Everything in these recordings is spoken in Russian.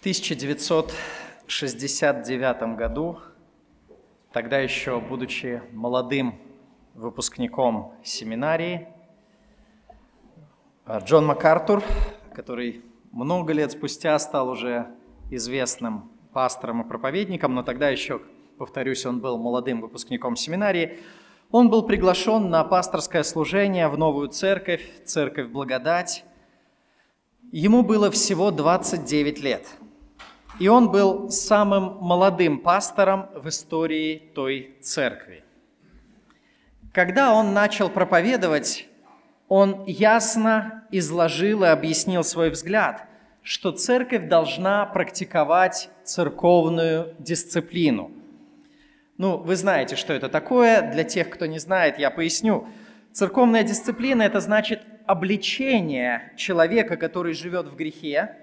В 1969 году, тогда еще будучи молодым выпускником семинарии, э, Джон МакАртур, который много лет спустя стал уже известным пастором и проповедником, но тогда еще, повторюсь, он был молодым выпускником семинарии, он был приглашен на пасторское служение в новую церковь, церковь благодать. Ему было всего 29 лет – и он был самым молодым пастором в истории той церкви. Когда он начал проповедовать, он ясно изложил и объяснил свой взгляд, что церковь должна практиковать церковную дисциплину. Ну, вы знаете, что это такое. Для тех, кто не знает, я поясню. Церковная дисциплина – это значит обличение человека, который живет в грехе,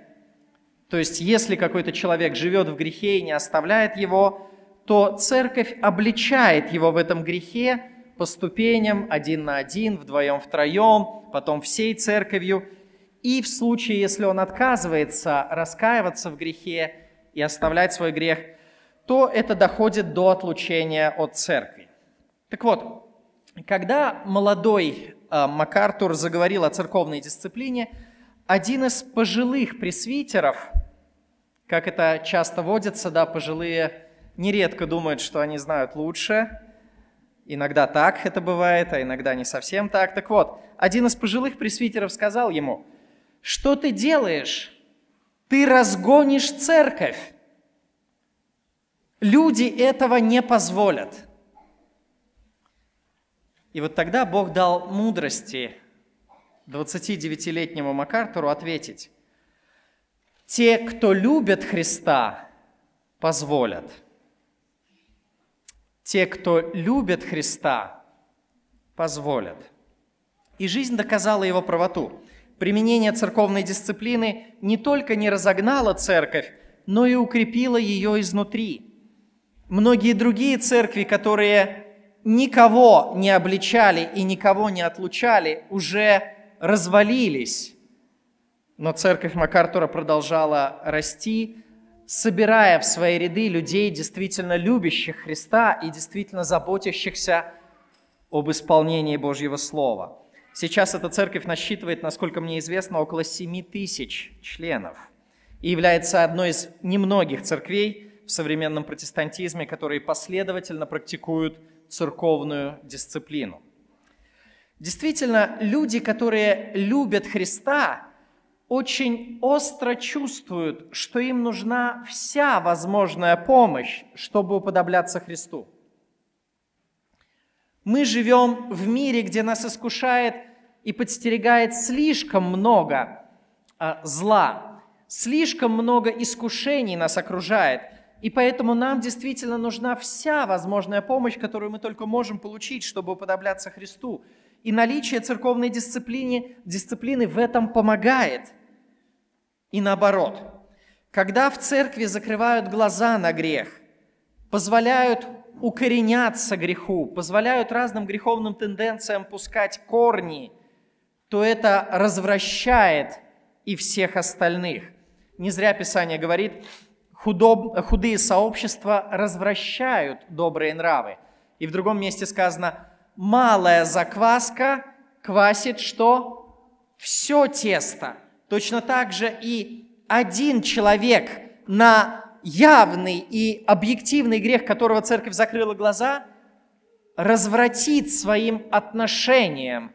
то есть, если какой-то человек живет в грехе и не оставляет его, то церковь обличает его в этом грехе по ступеням, один на один, вдвоем, втроем, потом всей церковью. И в случае, если он отказывается раскаиваться в грехе и оставлять свой грех, то это доходит до отлучения от церкви. Так вот, когда молодой а, МакАртур заговорил о церковной дисциплине, один из пожилых пресвитеров – как это часто водится, да, пожилые нередко думают, что они знают лучше. Иногда так это бывает, а иногда не совсем так. Так вот, один из пожилых пресвитеров сказал ему, что ты делаешь? Ты разгонишь церковь. Люди этого не позволят. И вот тогда Бог дал мудрости 29-летнему Макартуру ответить те, кто любят Христа, позволят. Те, кто любят Христа, позволят. И жизнь доказала его правоту. Применение церковной дисциплины не только не разогнало церковь, но и укрепило ее изнутри. Многие другие церкви, которые никого не обличали и никого не отлучали, уже развалились но церковь МакАртура продолжала расти, собирая в свои ряды людей, действительно любящих Христа и действительно заботящихся об исполнении Божьего Слова. Сейчас эта церковь насчитывает, насколько мне известно, около 7 тысяч членов и является одной из немногих церквей в современном протестантизме, которые последовательно практикуют церковную дисциплину. Действительно, люди, которые любят Христа, очень остро чувствуют, что им нужна вся возможная помощь, чтобы уподобляться Христу. Мы живем в мире, где нас искушает и подстерегает слишком много э, зла, слишком много искушений нас окружает, и поэтому нам действительно нужна вся возможная помощь, которую мы только можем получить, чтобы уподобляться Христу. И наличие церковной дисциплины, дисциплины в этом помогает – и наоборот, когда в церкви закрывают глаза на грех, позволяют укореняться греху, позволяют разным греховным тенденциям пускать корни, то это развращает и всех остальных. Не зря Писание говорит, худоб, худые сообщества развращают добрые нравы. И в другом месте сказано, малая закваска квасит что? Все тесто – Точно так же и один человек на явный и объективный грех, которого церковь закрыла глаза, развратит своим отношением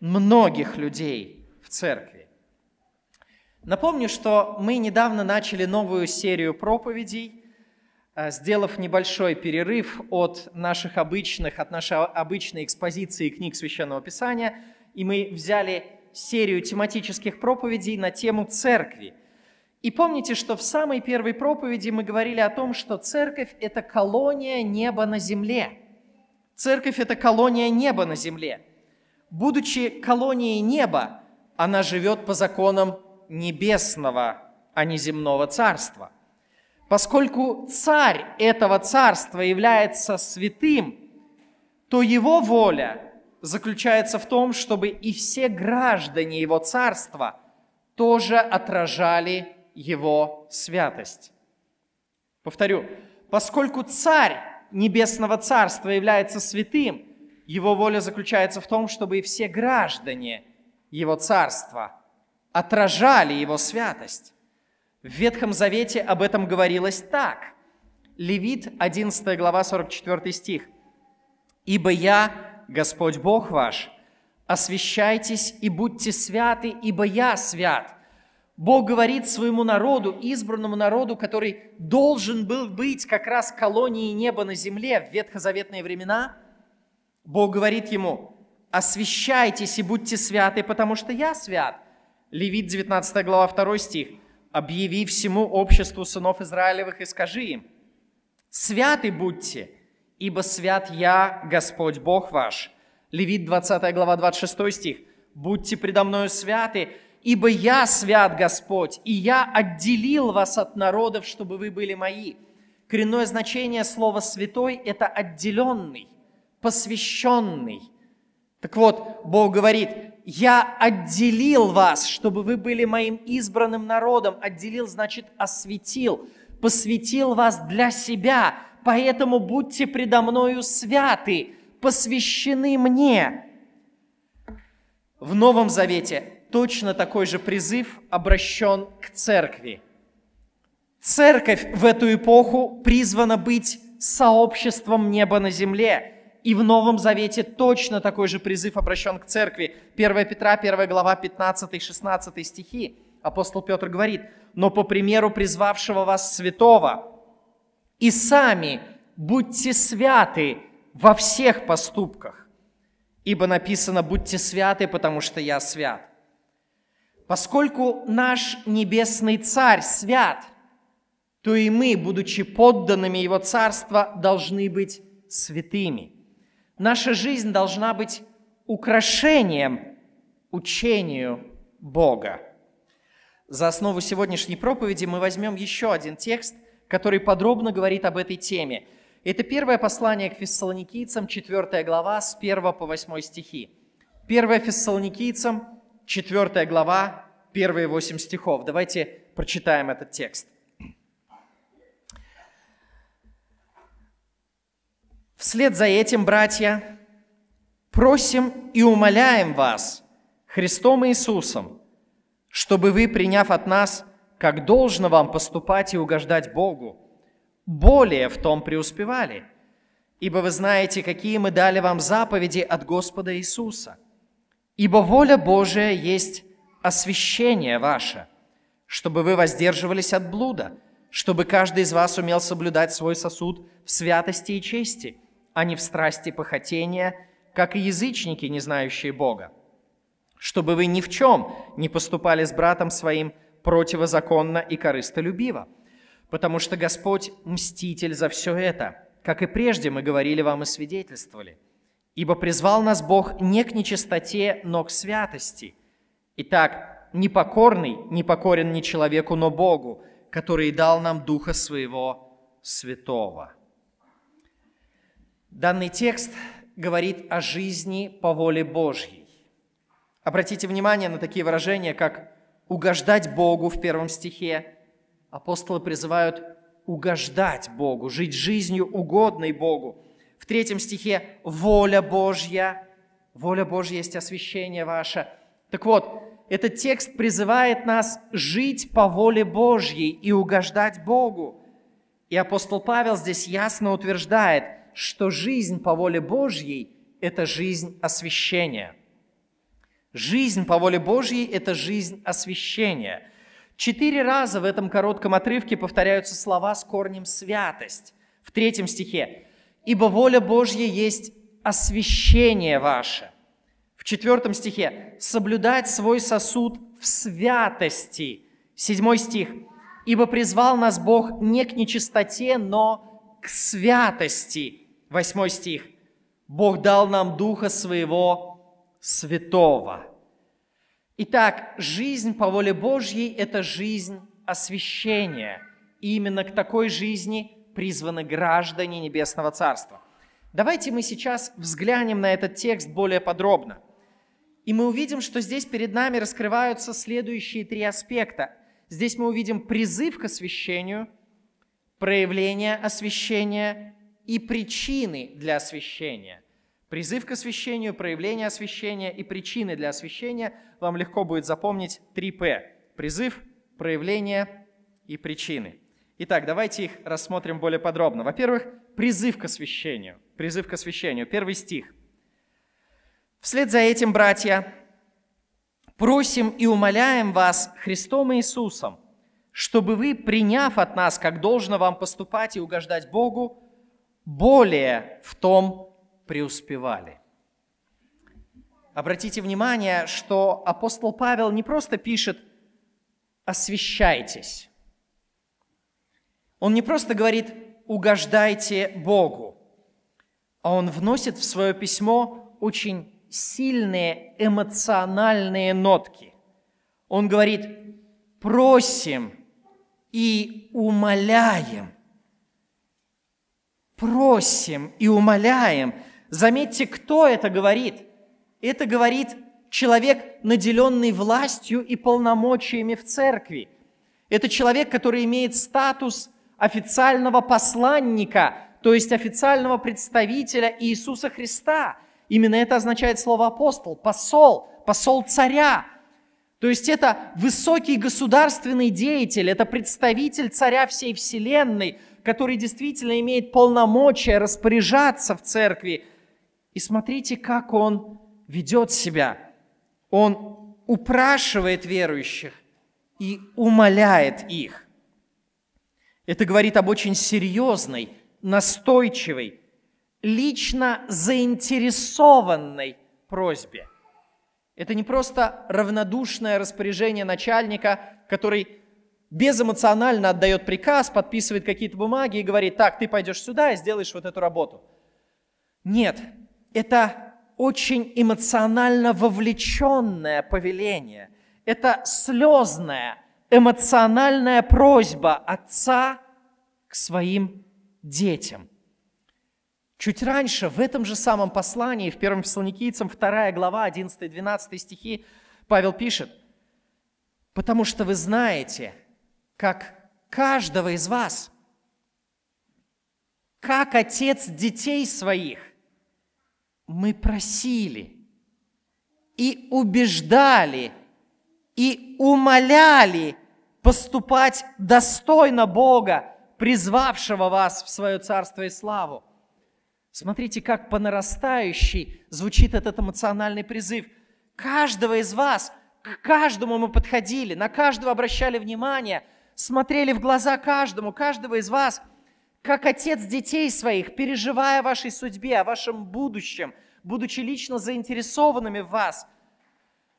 многих людей в церкви. Напомню, что мы недавно начали новую серию проповедей, э, сделав небольшой перерыв от наших обычных, от нашей обычной экспозиции книг Священного Писания, и мы взяли серию тематических проповедей на тему церкви. И помните, что в самой первой проповеди мы говорили о том, что церковь – это колония неба на земле. Церковь – это колония неба на земле. Будучи колонией неба, она живет по законам небесного, а не земного царства. Поскольку царь этого царства является святым, то его воля заключается в том, чтобы и все граждане Его Царства тоже отражали Его святость. Повторю, поскольку Царь Небесного Царства является святым, Его воля заключается в том, чтобы и все граждане Его Царства отражали Его святость. В Ветхом Завете об этом говорилось так. Левит, 11 глава, 44 стих. «Ибо я Господь Бог ваш. Освящайтесь и будьте святы, ибо я свят». Бог говорит своему народу, избранному народу, который должен был быть как раз колонией неба на земле в ветхозаветные времена, Бог говорит ему, освящайтесь и будьте святы, потому что я свят. Левит 19 глава 2 стих. «Объяви всему обществу сынов Израилевых и скажи им, святы будьте, ибо свят я, Господь Бог ваш». Левит 20 глава 26 стих. «Будьте предо мною святы, ибо я свят Господь, и я отделил вас от народов, чтобы вы были мои». Коренное значение слова «святой» – это «отделенный», «посвященный». Так вот, Бог говорит, «Я отделил вас, чтобы вы были моим избранным народом». «Отделил» значит «осветил», «посвятил вас для себя», поэтому будьте предо мною святы, посвящены мне». В Новом Завете точно такой же призыв обращен к церкви. Церковь в эту эпоху призвана быть сообществом неба на земле. И в Новом Завете точно такой же призыв обращен к церкви. 1 Петра, 1 глава, 15-16 стихи. Апостол Петр говорит, «Но по примеру призвавшего вас святого, и сами будьте святы во всех поступках, ибо написано «будьте святы, потому что я свят». Поскольку наш Небесный Царь свят, то и мы, будучи подданными Его Царства, должны быть святыми. Наша жизнь должна быть украшением учению Бога. За основу сегодняшней проповеди мы возьмем еще один текст – который подробно говорит об этой теме. Это первое послание к фессалоникийцам, 4 глава, с 1 по 8 стихи. 1 фессалоникийцам, 4 глава, первые 8 стихов. Давайте прочитаем этот текст. Вслед за этим, братья, просим и умоляем вас Христом Иисусом, чтобы вы, приняв от нас – как должно вам поступать и угождать Богу, более в том преуспевали, ибо вы знаете, какие мы дали вам заповеди от Господа Иисуса. Ибо воля Божия есть освящение ваше, чтобы вы воздерживались от блуда, чтобы каждый из вас умел соблюдать свой сосуд в святости и чести, а не в страсти похотения, как и язычники, не знающие Бога. Чтобы вы ни в чем не поступали с братом своим – противозаконно и корыстолюбиво, потому что Господь мститель за все это, как и прежде мы говорили вам и свидетельствовали. Ибо призвал нас Бог не к нечистоте, но к святости. Итак, непокорный не покорен ни человеку, но Богу, который дал нам Духа Своего Святого. Данный текст говорит о жизни по воле Божьей. Обратите внимание на такие выражения, как угождать Богу в первом стихе. Апостолы призывают угождать Богу, жить жизнью угодной Богу. В третьем стихе «воля Божья». Воля Божья есть освящение ваше. Так вот, этот текст призывает нас жить по воле Божьей и угождать Богу. И апостол Павел здесь ясно утверждает, что жизнь по воле Божьей – это жизнь освящения – Жизнь по воле Божьей – это жизнь освящения. Четыре раза в этом коротком отрывке повторяются слова с корнем «святость» в третьем стихе. «Ибо воля Божья есть освящение ваше». В четвертом стихе «соблюдать свой сосуд в святости». Седьмой стих «Ибо призвал нас Бог не к нечистоте, но к святости». Восьмой стих «Бог дал нам Духа Своего святого. Итак, жизнь по воле Божьей – это жизнь освящения. И именно к такой жизни призваны граждане Небесного Царства. Давайте мы сейчас взглянем на этот текст более подробно. И мы увидим, что здесь перед нами раскрываются следующие три аспекта. Здесь мы увидим призыв к освящению, проявление освящения и причины для освящения. Призыв к освящению, проявление освящения и причины для освящения вам легко будет запомнить 3П. Призыв, проявление и причины. Итак, давайте их рассмотрим более подробно. Во-первых, призыв к освящению. Призыв к освящению. Первый стих. Вслед за этим, братья, просим и умоляем вас Христом Иисусом, чтобы вы, приняв от нас, как должно вам поступать и угождать Богу, более в том преуспевали. Обратите внимание, что апостол Павел не просто пишет «освящайтесь». Он не просто говорит «угождайте Богу», а он вносит в свое письмо очень сильные эмоциональные нотки. Он говорит «просим и умоляем». Просим и умоляем – Заметьте, кто это говорит. Это говорит человек, наделенный властью и полномочиями в церкви. Это человек, который имеет статус официального посланника, то есть официального представителя Иисуса Христа. Именно это означает слово апостол, посол, посол царя. То есть это высокий государственный деятель, это представитель царя всей вселенной, который действительно имеет полномочия распоряжаться в церкви – и смотрите, как он ведет себя. Он упрашивает верующих и умоляет их. Это говорит об очень серьезной, настойчивой, лично заинтересованной просьбе. Это не просто равнодушное распоряжение начальника, который безэмоционально отдает приказ, подписывает какие-то бумаги и говорит, так, ты пойдешь сюда и сделаешь вот эту работу. Нет, это очень эмоционально вовлеченное повеление. Это слезная, эмоциональная просьба отца к своим детям. Чуть раньше, в этом же самом послании, в 1 Фессалоникийцам 2 глава 11-12 стихи, Павел пишет, «Потому что вы знаете, как каждого из вас, как отец детей своих, мы просили и убеждали и умоляли поступать достойно Бога, призвавшего вас в свое царство и славу. Смотрите, как по нарастающей звучит этот эмоциональный призыв. Каждого из вас, к каждому мы подходили, на каждого обращали внимание, смотрели в глаза каждому, каждого из вас – как отец детей своих, переживая о вашей судьбе, о вашем будущем, будучи лично заинтересованными в вас,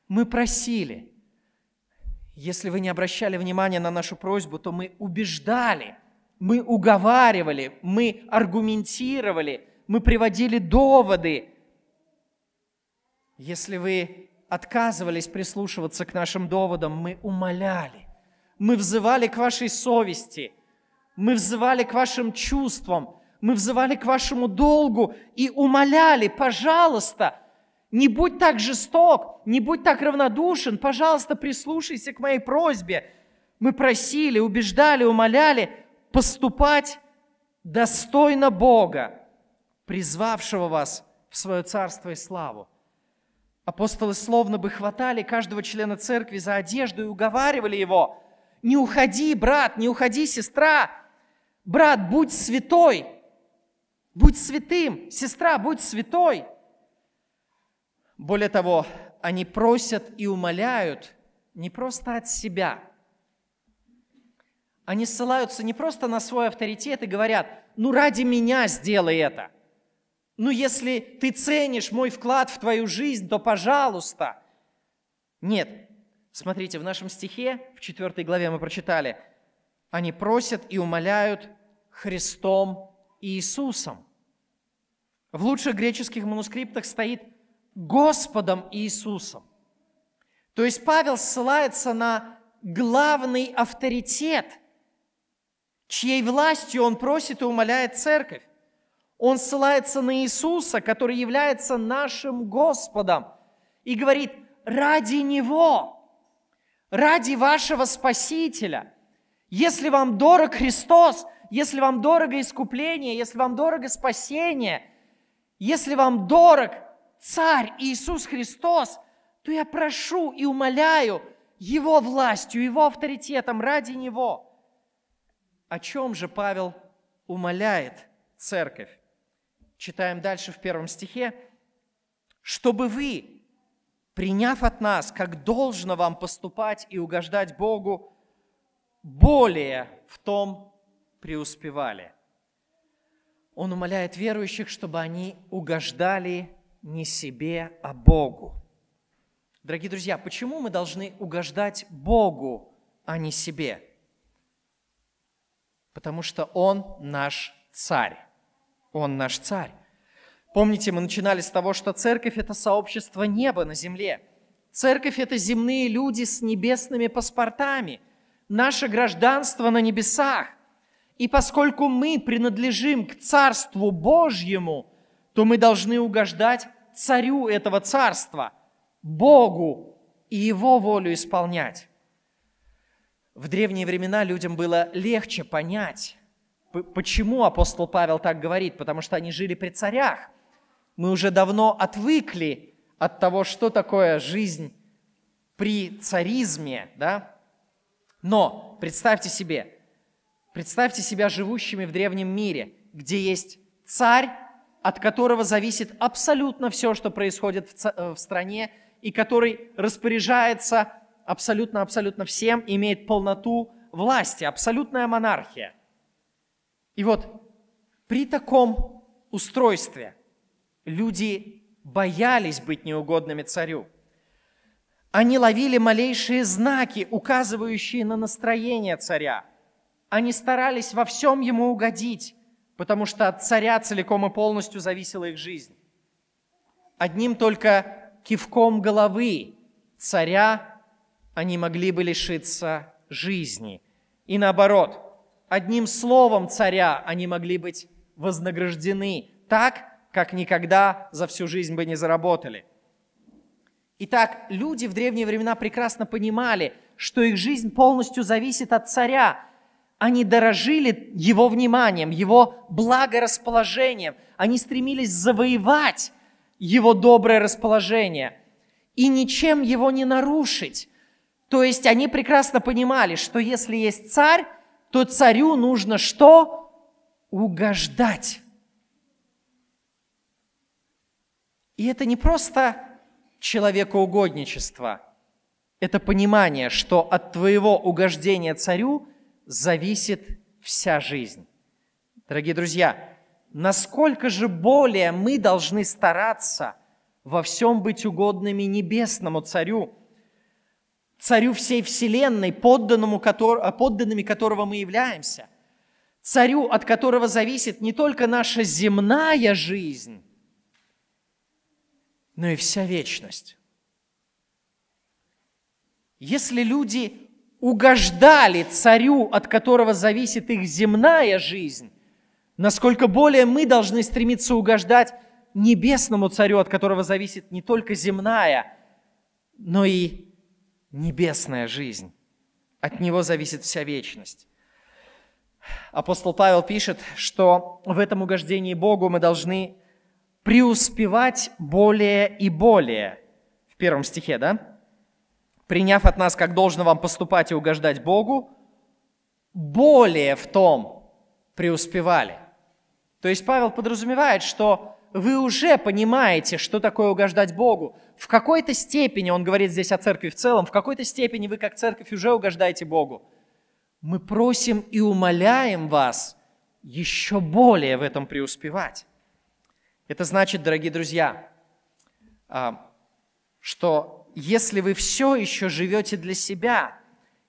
мы просили. Если вы не обращали внимания на нашу просьбу, то мы убеждали, мы уговаривали, мы аргументировали, мы приводили доводы. Если вы отказывались прислушиваться к нашим доводам, мы умоляли, мы взывали к вашей совести – мы взывали к вашим чувствам, мы взывали к вашему долгу и умоляли, пожалуйста, не будь так жесток, не будь так равнодушен, пожалуйста, прислушайся к моей просьбе. Мы просили, убеждали, умоляли поступать достойно Бога, призвавшего вас в свое царство и славу. Апостолы словно бы хватали каждого члена церкви за одежду и уговаривали его, не уходи, брат, не уходи, сестра, Брат, будь святой. Будь святым. Сестра, будь святой. Более того, они просят и умоляют не просто от себя. Они ссылаются не просто на свой авторитет и говорят, ну ради меня сделай это. Ну если ты ценишь мой вклад в твою жизнь, то пожалуйста. Нет, смотрите, в нашем стихе, в 4 главе мы прочитали – они просят и умоляют Христом и Иисусом. В лучших греческих манускриптах стоит Господом Иисусом. То есть Павел ссылается на главный авторитет, чьей властью он просит и умоляет церковь. Он ссылается на Иисуса, который является нашим Господом, и говорит, ради Него, ради вашего Спасителя – если вам дорог Христос, если вам дорого искупление, если вам дорого спасение, если вам дорог Царь Иисус Христос, то я прошу и умоляю Его властью, Его авторитетом ради Него. О чем же Павел умоляет церковь? Читаем дальше в первом стихе. «Чтобы вы, приняв от нас, как должно вам поступать и угождать Богу, более в том преуспевали. Он умоляет верующих, чтобы они угождали не себе, а Богу. Дорогие друзья, почему мы должны угождать Богу, а не себе? Потому что Он наш царь. Он наш царь. Помните, мы начинали с того, что церковь – это сообщество неба на земле. Церковь – это земные люди с небесными паспортами – наше гражданство на небесах. И поскольку мы принадлежим к Царству Божьему, то мы должны угождать Царю этого Царства, Богу и Его волю исполнять. В древние времена людям было легче понять, почему апостол Павел так говорит, потому что они жили при царях. Мы уже давно отвыкли от того, что такое жизнь при царизме, да, но представьте себе, представьте себя живущими в древнем мире, где есть царь, от которого зависит абсолютно все, что происходит в, э, в стране, и который распоряжается абсолютно-абсолютно всем, имеет полноту власти, абсолютная монархия. И вот при таком устройстве люди боялись быть неугодными царю. Они ловили малейшие знаки, указывающие на настроение царя. Они старались во всем ему угодить, потому что от царя целиком и полностью зависела их жизнь. Одним только кивком головы царя они могли бы лишиться жизни. И наоборот, одним словом царя они могли быть вознаграждены так, как никогда за всю жизнь бы не заработали – Итак, люди в древние времена прекрасно понимали, что их жизнь полностью зависит от царя. Они дорожили его вниманием, его благорасположением. Они стремились завоевать его доброе расположение и ничем его не нарушить. То есть они прекрасно понимали, что если есть царь, то царю нужно что? Угождать. И это не просто человекоугодничества. Это понимание, что от твоего угождения царю зависит вся жизнь. Дорогие друзья, насколько же более мы должны стараться во всем быть угодными небесному царю, царю всей вселенной, подданному, а, подданными которого мы являемся, царю, от которого зависит не только наша земная жизнь, но и вся вечность. Если люди угождали царю, от которого зависит их земная жизнь, насколько более мы должны стремиться угождать небесному царю, от которого зависит не только земная, но и небесная жизнь. От него зависит вся вечность. Апостол Павел пишет, что в этом угождении Богу мы должны преуспевать более и более. В первом стихе, да? Приняв от нас, как должно вам поступать и угождать Богу, более в том преуспевали. То есть Павел подразумевает, что вы уже понимаете, что такое угождать Богу. В какой-то степени, он говорит здесь о церкви в целом, в какой-то степени вы как церковь уже угождаете Богу. Мы просим и умоляем вас еще более в этом преуспевать. Это значит, дорогие друзья, а, что если вы все еще живете для себя,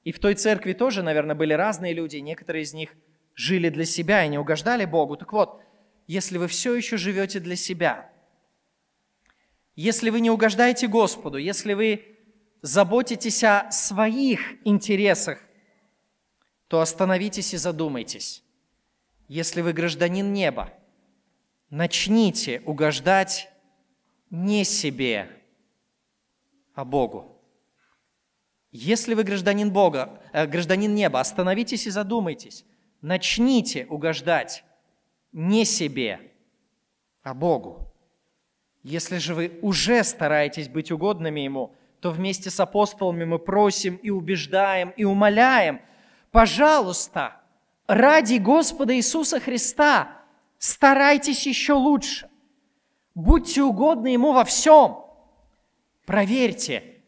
и в той церкви тоже, наверное, были разные люди, некоторые из них жили для себя и не угождали Богу. Так вот, если вы все еще живете для себя, если вы не угождаете Господу, если вы заботитесь о своих интересах, то остановитесь и задумайтесь. Если вы гражданин неба – начните угождать не себе, а Богу. Если вы гражданин Бога, э, гражданин неба, остановитесь и задумайтесь. Начните угождать не себе, а Богу. Если же вы уже стараетесь быть угодными Ему, то вместе с апостолами мы просим и убеждаем и умоляем, пожалуйста, ради Господа Иисуса Христа – старайтесь еще лучше. Будьте угодны Ему во всем. Проверьте,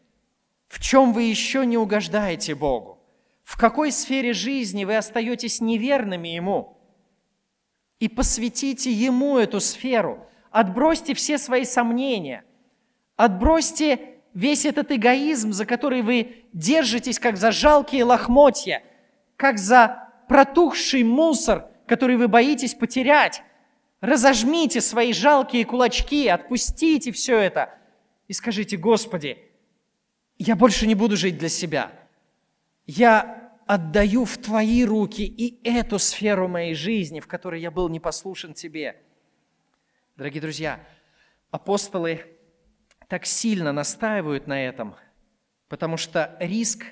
в чем вы еще не угождаете Богу, в какой сфере жизни вы остаетесь неверными Ему, и посвятите Ему эту сферу. Отбросьте все свои сомнения, отбросьте весь этот эгоизм, за который вы держитесь, как за жалкие лохмотья, как за протухший мусор, который вы боитесь потерять. Разожмите свои жалкие кулачки, отпустите все это и скажите, Господи, я больше не буду жить для себя. Я отдаю в Твои руки и эту сферу моей жизни, в которой я был непослушен Тебе. Дорогие друзья, апостолы так сильно настаивают на этом, потому что риск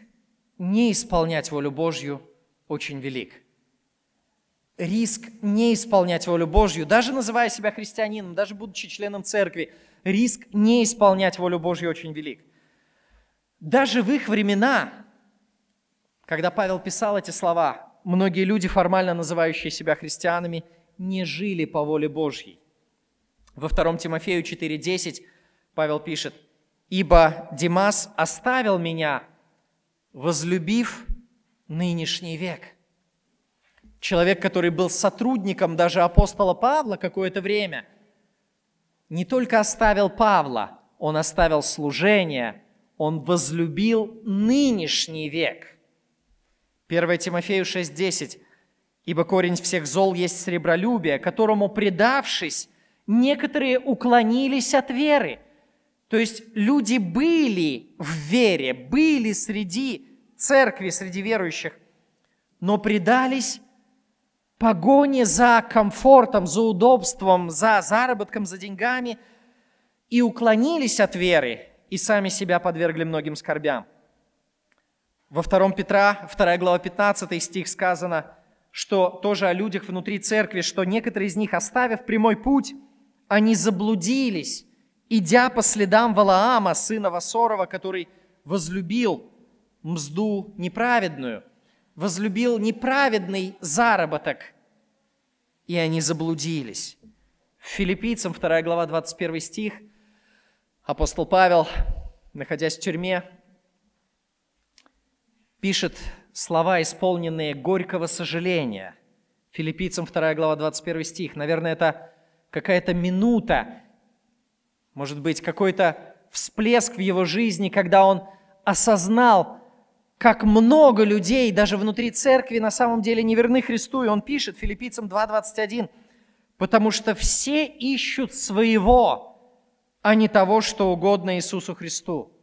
не исполнять волю Божью очень велик – риск не исполнять волю Божью, даже называя себя христианином, даже будучи членом церкви, риск не исполнять волю Божью очень велик. Даже в их времена, когда Павел писал эти слова, многие люди, формально называющие себя христианами, не жили по воле Божьей. Во 2 Тимофею 4.10 Павел пишет, «Ибо Димас оставил меня, возлюбив нынешний век» человек, который был сотрудником даже апостола Павла какое-то время, не только оставил Павла, он оставил служение, он возлюбил нынешний век. 1 Тимофею 6:10. «Ибо корень всех зол есть сребролюбие, которому, предавшись, некоторые уклонились от веры». То есть люди были в вере, были среди церкви, среди верующих, но предались погоне за комфортом, за удобством, за заработком, за деньгами и уклонились от веры и сами себя подвергли многим скорбям. Во 2 Петра, 2 глава 15 стих сказано, что тоже о людях внутри церкви, что некоторые из них, оставив прямой путь, они заблудились, идя по следам Валаама, сына Васорова, который возлюбил мзду неправедную – возлюбил неправедный заработок, и они заблудились. Филиппийцам 2 глава 21 стих апостол Павел, находясь в тюрьме, пишет слова, исполненные горького сожаления. Филиппийцам 2 глава 21 стих. Наверное, это какая-то минута, может быть, какой-то всплеск в его жизни, когда он осознал как много людей даже внутри церкви на самом деле не верны Христу. И он пишет филиппийцам 2.21, потому что все ищут своего, а не того, что угодно Иисусу Христу.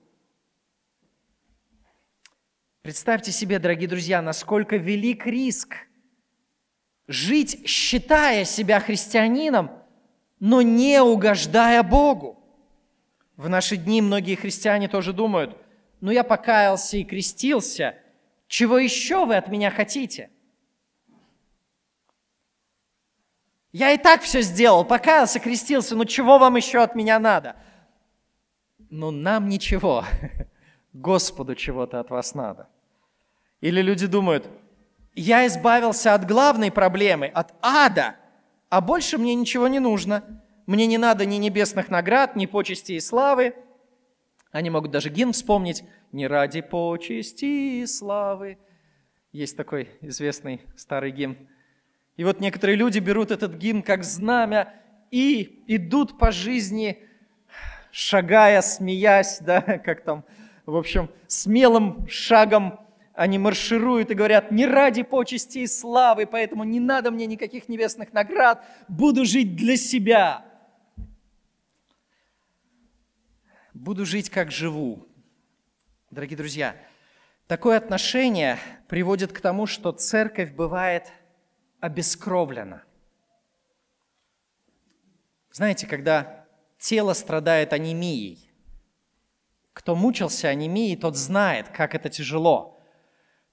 Представьте себе, дорогие друзья, насколько велик риск жить, считая себя христианином, но не угождая Богу. В наши дни многие христиане тоже думают – но «Ну, я покаялся и крестился. Чего еще вы от меня хотите? Я и так все сделал, покаялся, крестился, ну чего вам еще от меня надо? Ну нам ничего, Господу чего-то от вас надо. Или люди думают, я избавился от главной проблемы, от ада, а больше мне ничего не нужно. Мне не надо ни небесных наград, ни почести и славы, они могут даже гимн вспомнить «Не ради почести и славы». Есть такой известный старый гимн. И вот некоторые люди берут этот гимн как знамя и идут по жизни, шагая, смеясь, да, как там, в общем, смелым шагом они маршируют и говорят, не ради почести и славы, поэтому не надо мне никаких небесных наград, буду жить для себя. буду жить, как живу. Дорогие друзья, такое отношение приводит к тому, что церковь бывает обескровлена. Знаете, когда тело страдает анемией, кто мучился анемией, тот знает, как это тяжело.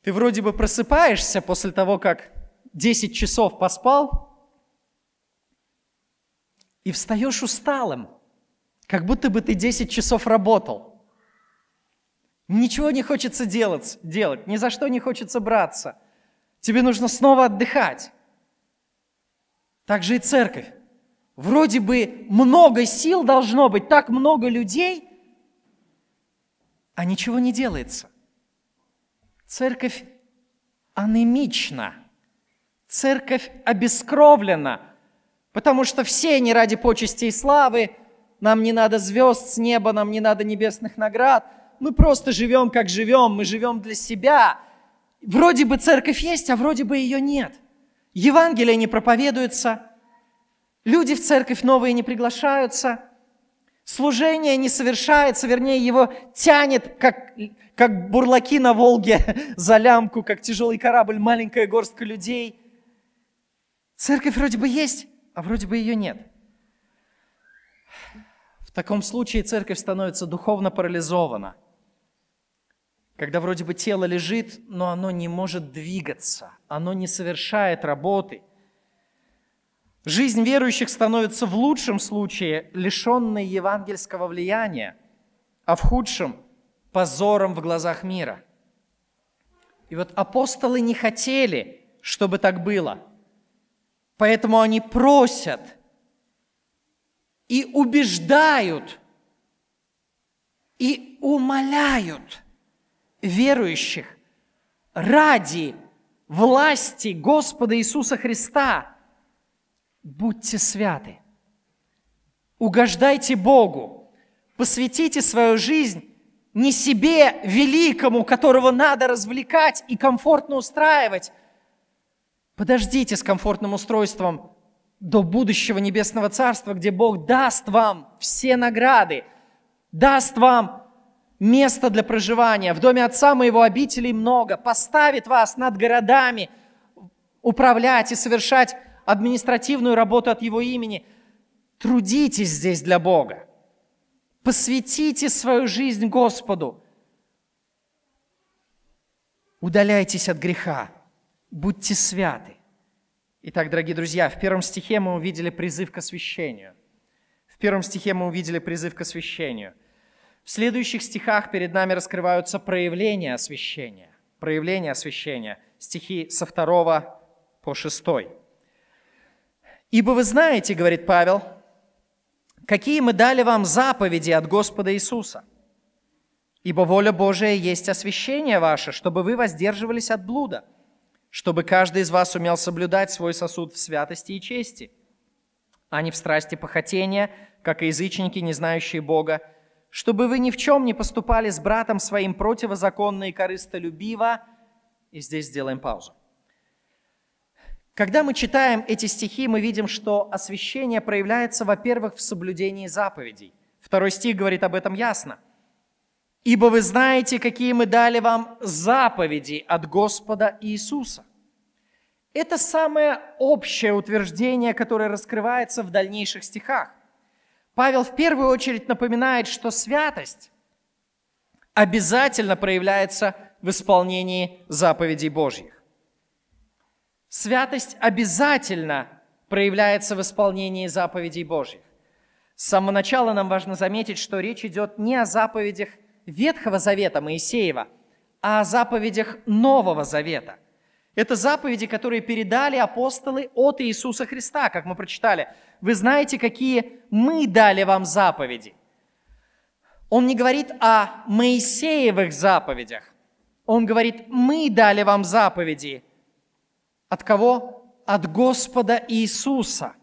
Ты вроде бы просыпаешься после того, как 10 часов поспал, и встаешь усталым – как будто бы ты 10 часов работал. Ничего не хочется делать, делать, ни за что не хочется браться. Тебе нужно снова отдыхать. Так же и церковь. Вроде бы много сил должно быть, так много людей, а ничего не делается. Церковь анемична, церковь обескровлена, потому что все не ради почести и славы – нам не надо звезд с неба, нам не надо небесных наград. Мы просто живем, как живем, мы живем для себя. Вроде бы церковь есть, а вроде бы ее нет. Евангелие не проповедуется, люди в церковь новые не приглашаются, служение не совершается, вернее, его тянет, как, как бурлаки на Волге за лямку, как тяжелый корабль, маленькая горстка людей. Церковь вроде бы есть, а вроде бы ее нет – в таком случае церковь становится духовно парализована, когда вроде бы тело лежит, но оно не может двигаться, оно не совершает работы. Жизнь верующих становится в лучшем случае лишенной евангельского влияния, а в худшем – позором в глазах мира. И вот апостолы не хотели, чтобы так было – Поэтому они просят и убеждают, и умоляют верующих ради власти Господа Иисуса Христа будьте святы, угождайте Богу, посвятите свою жизнь не себе великому, которого надо развлекать и комфортно устраивать. Подождите с комфортным устройством до будущего небесного царства, где Бог даст вам все награды, даст вам место для проживания. В доме отца моего обителей много, поставит вас над городами, управлять и совершать административную работу от его имени. Трудитесь здесь для Бога. Посвятите свою жизнь Господу. Удаляйтесь от греха. Будьте святы. Итак, дорогие друзья, в первом стихе мы увидели призыв к освящению. В первом стихе мы увидели призыв к освящению. В следующих стихах перед нами раскрываются проявления освящения. Проявления освящения. Стихи со второго по шестой. «Ибо вы знаете, — говорит Павел, — какие мы дали вам заповеди от Господа Иисуса. Ибо воля Божия есть освящение ваше, чтобы вы воздерживались от блуда» чтобы каждый из вас умел соблюдать свой сосуд в святости и чести, а не в страсти похотения, как и язычники, не знающие Бога, чтобы вы ни в чем не поступали с братом своим противозаконно и корыстолюбиво. И здесь сделаем паузу. Когда мы читаем эти стихи, мы видим, что освящение проявляется, во-первых, в соблюдении заповедей. Второй стих говорит об этом ясно – Ибо вы знаете, какие мы дали вам заповеди от Господа Иисуса. Это самое общее утверждение, которое раскрывается в дальнейших стихах. Павел в первую очередь напоминает, что святость обязательно проявляется в исполнении заповедей Божьих. Святость обязательно проявляется в исполнении заповедей Божьих. С самого начала нам важно заметить, что речь идет не о заповедях Ветхого Завета Моисеева, а о заповедях Нового Завета. Это заповеди, которые передали апостолы от Иисуса Христа, как мы прочитали. Вы знаете, какие мы дали вам заповеди. Он не говорит о Моисеевых заповедях. Он говорит, мы дали вам заповеди. От кого? От Господа Иисуса.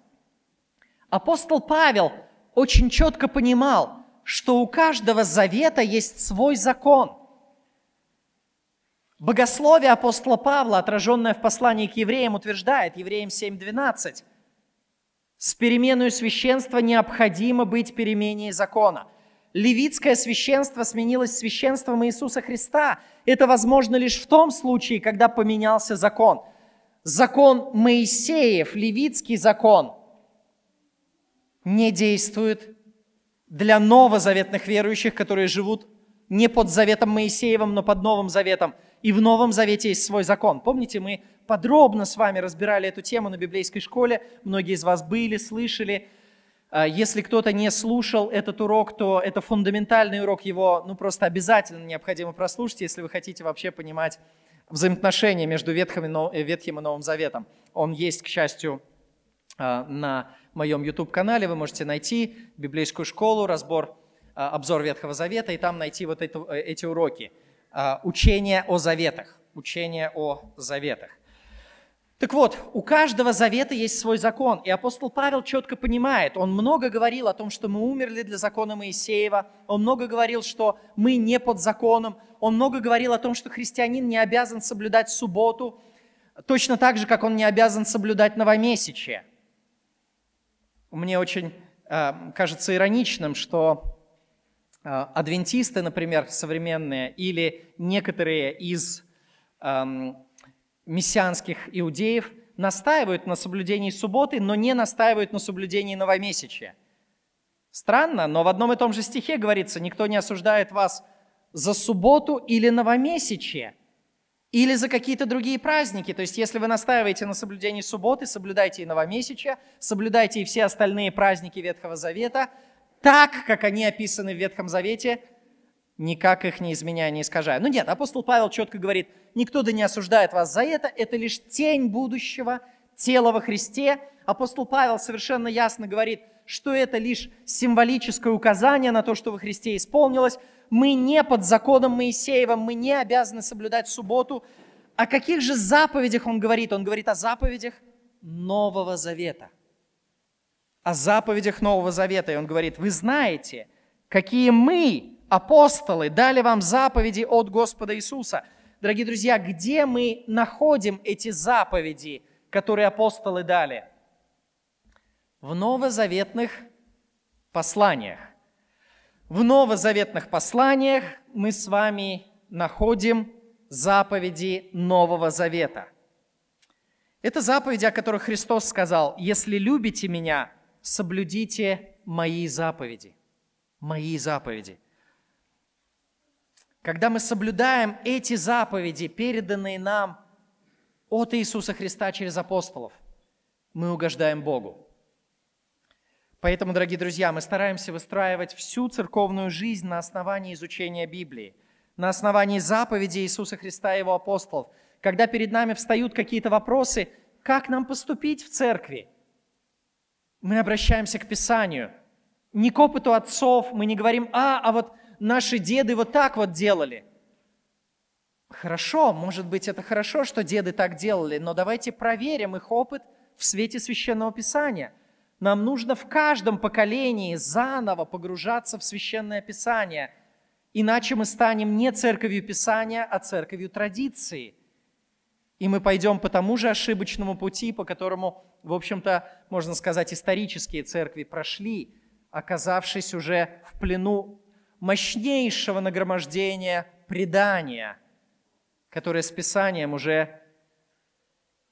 Апостол Павел очень четко понимал – что у каждого завета есть свой закон. Богословие апостола Павла, отраженное в послании к евреям, утверждает, евреям 7.12, «С переменою священства необходимо быть перемене закона». Левитское священство сменилось священством Иисуса Христа. Это возможно лишь в том случае, когда поменялся закон. Закон Моисеев, левитский закон, не действует для новозаветных верующих, которые живут не под заветом Моисеевым, но под Новым Заветом. И в Новом Завете есть свой закон. Помните, мы подробно с вами разбирали эту тему на библейской школе. Многие из вас были, слышали. А, если кто-то не слушал этот урок, то это фундаментальный урок, его ну, просто обязательно необходимо прослушать, если вы хотите вообще понимать взаимоотношения между Ветхим и Новым Заветом. Он есть, к счастью, а, на моем YouTube-канале вы можете найти библейскую школу, разбор, а, обзор Ветхого Завета, и там найти вот это, э, эти уроки. А, Учение о заветах. Учение о заветах. Так вот, у каждого завета есть свой закон, и апостол Павел четко понимает, он много говорил о том, что мы умерли для закона Моисеева, он много говорил, что мы не под законом, он много говорил о том, что христианин не обязан соблюдать субботу, точно так же, как он не обязан соблюдать новомесячие – мне очень э, кажется ироничным, что э, адвентисты, например, современные, или некоторые из эм, мессианских иудеев настаивают на соблюдении субботы, но не настаивают на соблюдении новомесячия. Странно, но в одном и том же стихе говорится, никто не осуждает вас за субботу или новомесячие или за какие-то другие праздники. То есть, если вы настаиваете на соблюдении субботы, соблюдайте и новомесячие, соблюдайте и все остальные праздники Ветхого Завета, так, как они описаны в Ветхом Завете, никак их не изменяя, не искажая. Ну нет, апостол Павел четко говорит, никто да не осуждает вас за это, это лишь тень будущего, тела во Христе. Апостол Павел совершенно ясно говорит, что это лишь символическое указание на то, что во Христе исполнилось, мы не под законом Моисеевым, мы не обязаны соблюдать субботу. О каких же заповедях он говорит? Он говорит о заповедях Нового Завета. О заповедях Нового Завета. И он говорит, вы знаете, какие мы, апостолы, дали вам заповеди от Господа Иисуса. Дорогие друзья, где мы находим эти заповеди, которые апостолы дали? В новозаветных посланиях. В новозаветных посланиях мы с вами находим заповеди Нового Завета. Это заповеди, о которых Христос сказал, «Если любите Меня, соблюдите Мои заповеди». Мои заповеди. Когда мы соблюдаем эти заповеди, переданные нам от Иисуса Христа через апостолов, мы угождаем Богу. Поэтому, дорогие друзья, мы стараемся выстраивать всю церковную жизнь на основании изучения Библии, на основании заповедей Иисуса Христа и его апостолов. Когда перед нами встают какие-то вопросы, как нам поступить в церкви, мы обращаемся к Писанию, не к опыту отцов, мы не говорим, а, а вот наши деды вот так вот делали. Хорошо, может быть, это хорошо, что деды так делали, но давайте проверим их опыт в свете священного писания. Нам нужно в каждом поколении заново погружаться в священное писание, иначе мы станем не церковью писания, а церковью традиции. И мы пойдем по тому же ошибочному пути, по которому, в общем-то, можно сказать, исторические церкви прошли, оказавшись уже в плену мощнейшего нагромождения предания, которое с Писанием уже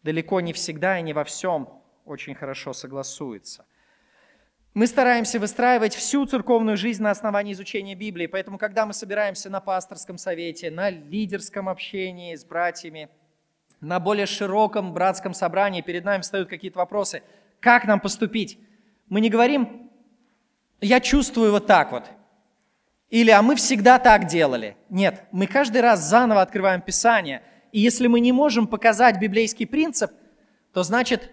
далеко не всегда и не во всем очень хорошо согласуется. Мы стараемся выстраивать всю церковную жизнь на основании изучения Библии, поэтому когда мы собираемся на пасторском совете, на лидерском общении с братьями, на более широком братском собрании, перед нами встают какие-то вопросы, как нам поступить. Мы не говорим, я чувствую вот так вот, или «а мы всегда так делали». Нет, мы каждый раз заново открываем Писание. И если мы не можем показать библейский принцип, то значит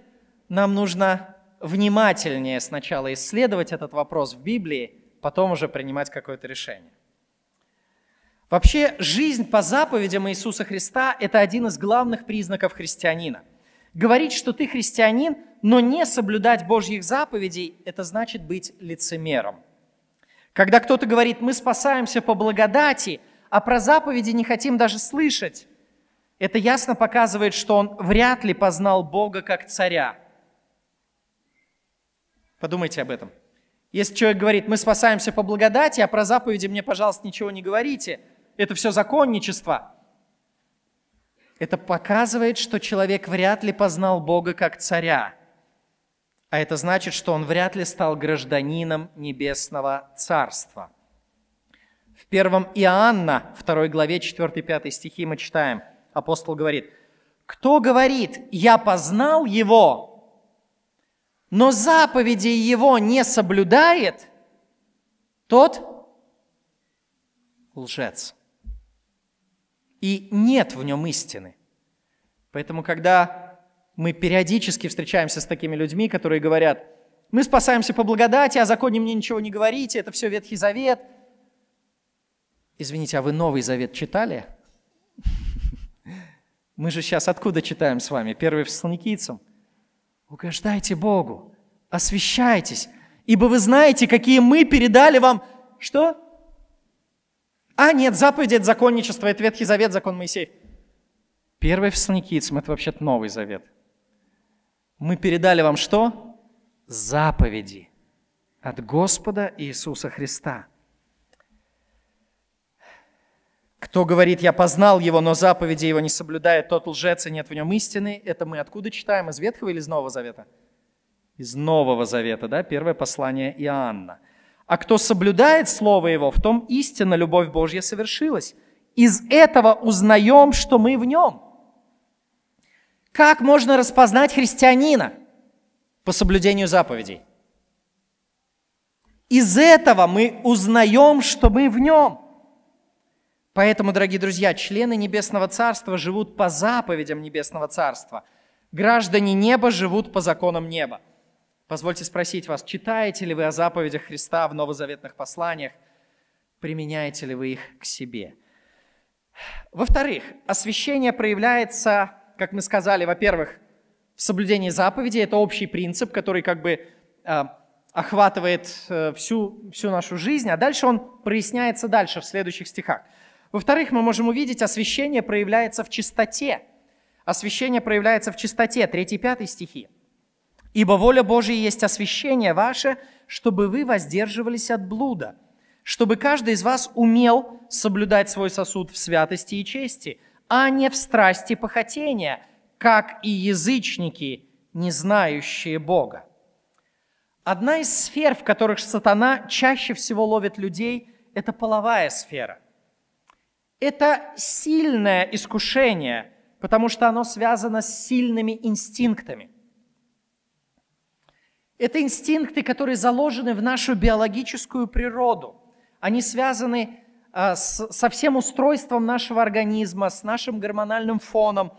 нам нужно внимательнее сначала исследовать этот вопрос в Библии, потом уже принимать какое-то решение. Вообще, жизнь по заповедям Иисуса Христа – это один из главных признаков христианина. Говорить, что ты христианин, но не соблюдать Божьих заповедей – это значит быть лицемером. Когда кто-то говорит, мы спасаемся по благодати, а про заповеди не хотим даже слышать, это ясно показывает, что он вряд ли познал Бога как царя – Подумайте об этом. Если человек говорит, мы спасаемся по благодати, а про заповеди мне, пожалуйста, ничего не говорите, это все законничество. Это показывает, что человек вряд ли познал Бога как царя. А это значит, что он вряд ли стал гражданином Небесного Царства. В первом Иоанна, 2 главе 4-5 стихи мы читаем, апостол говорит, «Кто говорит, я познал его, но заповеди его не соблюдает, тот лжец. И нет в нем истины. Поэтому, когда мы периодически встречаемся с такими людьми, которые говорят, мы спасаемся по благодати, о а законе мне ничего не говорите, это все Ветхий Завет. Извините, а вы Новый Завет читали? Мы же сейчас откуда читаем с вами? Первый Фессалоникийцам – Угождайте Богу, освящайтесь, ибо вы знаете, какие мы передали вам... Что? А, нет, заповеди – это законничество, это Ветхий Завет, закон Моисея. Первый в Фессалоникийцам – это вообще-то Новый Завет. Мы передали вам что? Заповеди от Господа Иисуса Христа – Кто говорит, я познал его, но заповеди его не соблюдает, тот лжец, и нет в нем истины. Это мы откуда читаем? Из Ветхого или из Нового Завета? Из Нового Завета, да? Первое послание Иоанна. А кто соблюдает Слово Его, в том истина любовь Божья совершилась. Из этого узнаем, что мы в нем. Как можно распознать христианина по соблюдению заповедей? Из этого мы узнаем, что мы в нем. Поэтому, дорогие друзья, члены Небесного Царства живут по заповедям Небесного Царства. Граждане неба живут по законам неба. Позвольте спросить вас, читаете ли вы о заповедях Христа в новозаветных посланиях? Применяете ли вы их к себе? Во-вторых, освящение проявляется, как мы сказали, во-первых, в соблюдении заповеди – Это общий принцип, который как бы э, охватывает э, всю, всю нашу жизнь. А дальше он проясняется дальше в следующих стихах. Во-вторых, мы можем увидеть, освящение проявляется в чистоте. Освящение проявляется в чистоте, 3-5 стихи. «Ибо воля Божия есть освящение ваше, чтобы вы воздерживались от блуда, чтобы каждый из вас умел соблюдать свой сосуд в святости и чести, а не в страсти похотения, как и язычники, не знающие Бога». Одна из сфер, в которых сатана чаще всего ловит людей, это половая сфера. Это сильное искушение, потому что оно связано с сильными инстинктами. Это инстинкты, которые заложены в нашу биологическую природу. Они связаны а, со всем устройством нашего организма, с нашим гормональным фоном.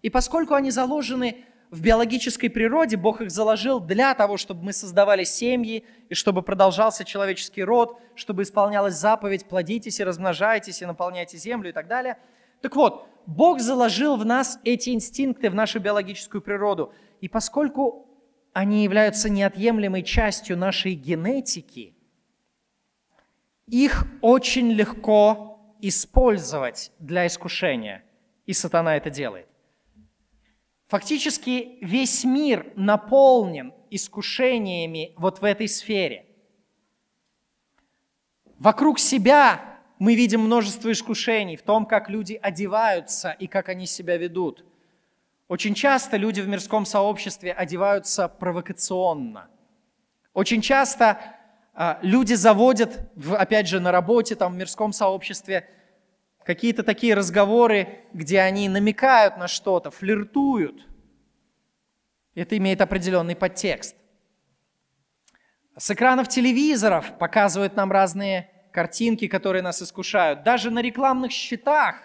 И поскольку они заложены в биологической природе Бог их заложил для того, чтобы мы создавали семьи, и чтобы продолжался человеческий род, чтобы исполнялась заповедь «плодитесь и размножайтесь, и наполняйте землю» и так далее. Так вот, Бог заложил в нас эти инстинкты, в нашу биологическую природу. И поскольку они являются неотъемлемой частью нашей генетики, их очень легко использовать для искушения. И сатана это делает. Фактически весь мир наполнен искушениями вот в этой сфере. Вокруг себя мы видим множество искушений в том, как люди одеваются и как они себя ведут. Очень часто люди в мирском сообществе одеваются провокационно. Очень часто а, люди заводят, опять же, на работе, там, в мирском сообществе – Какие-то такие разговоры, где они намекают на что-то, флиртуют. Это имеет определенный подтекст. С экранов телевизоров показывают нам разные картинки, которые нас искушают. Даже на рекламных счетах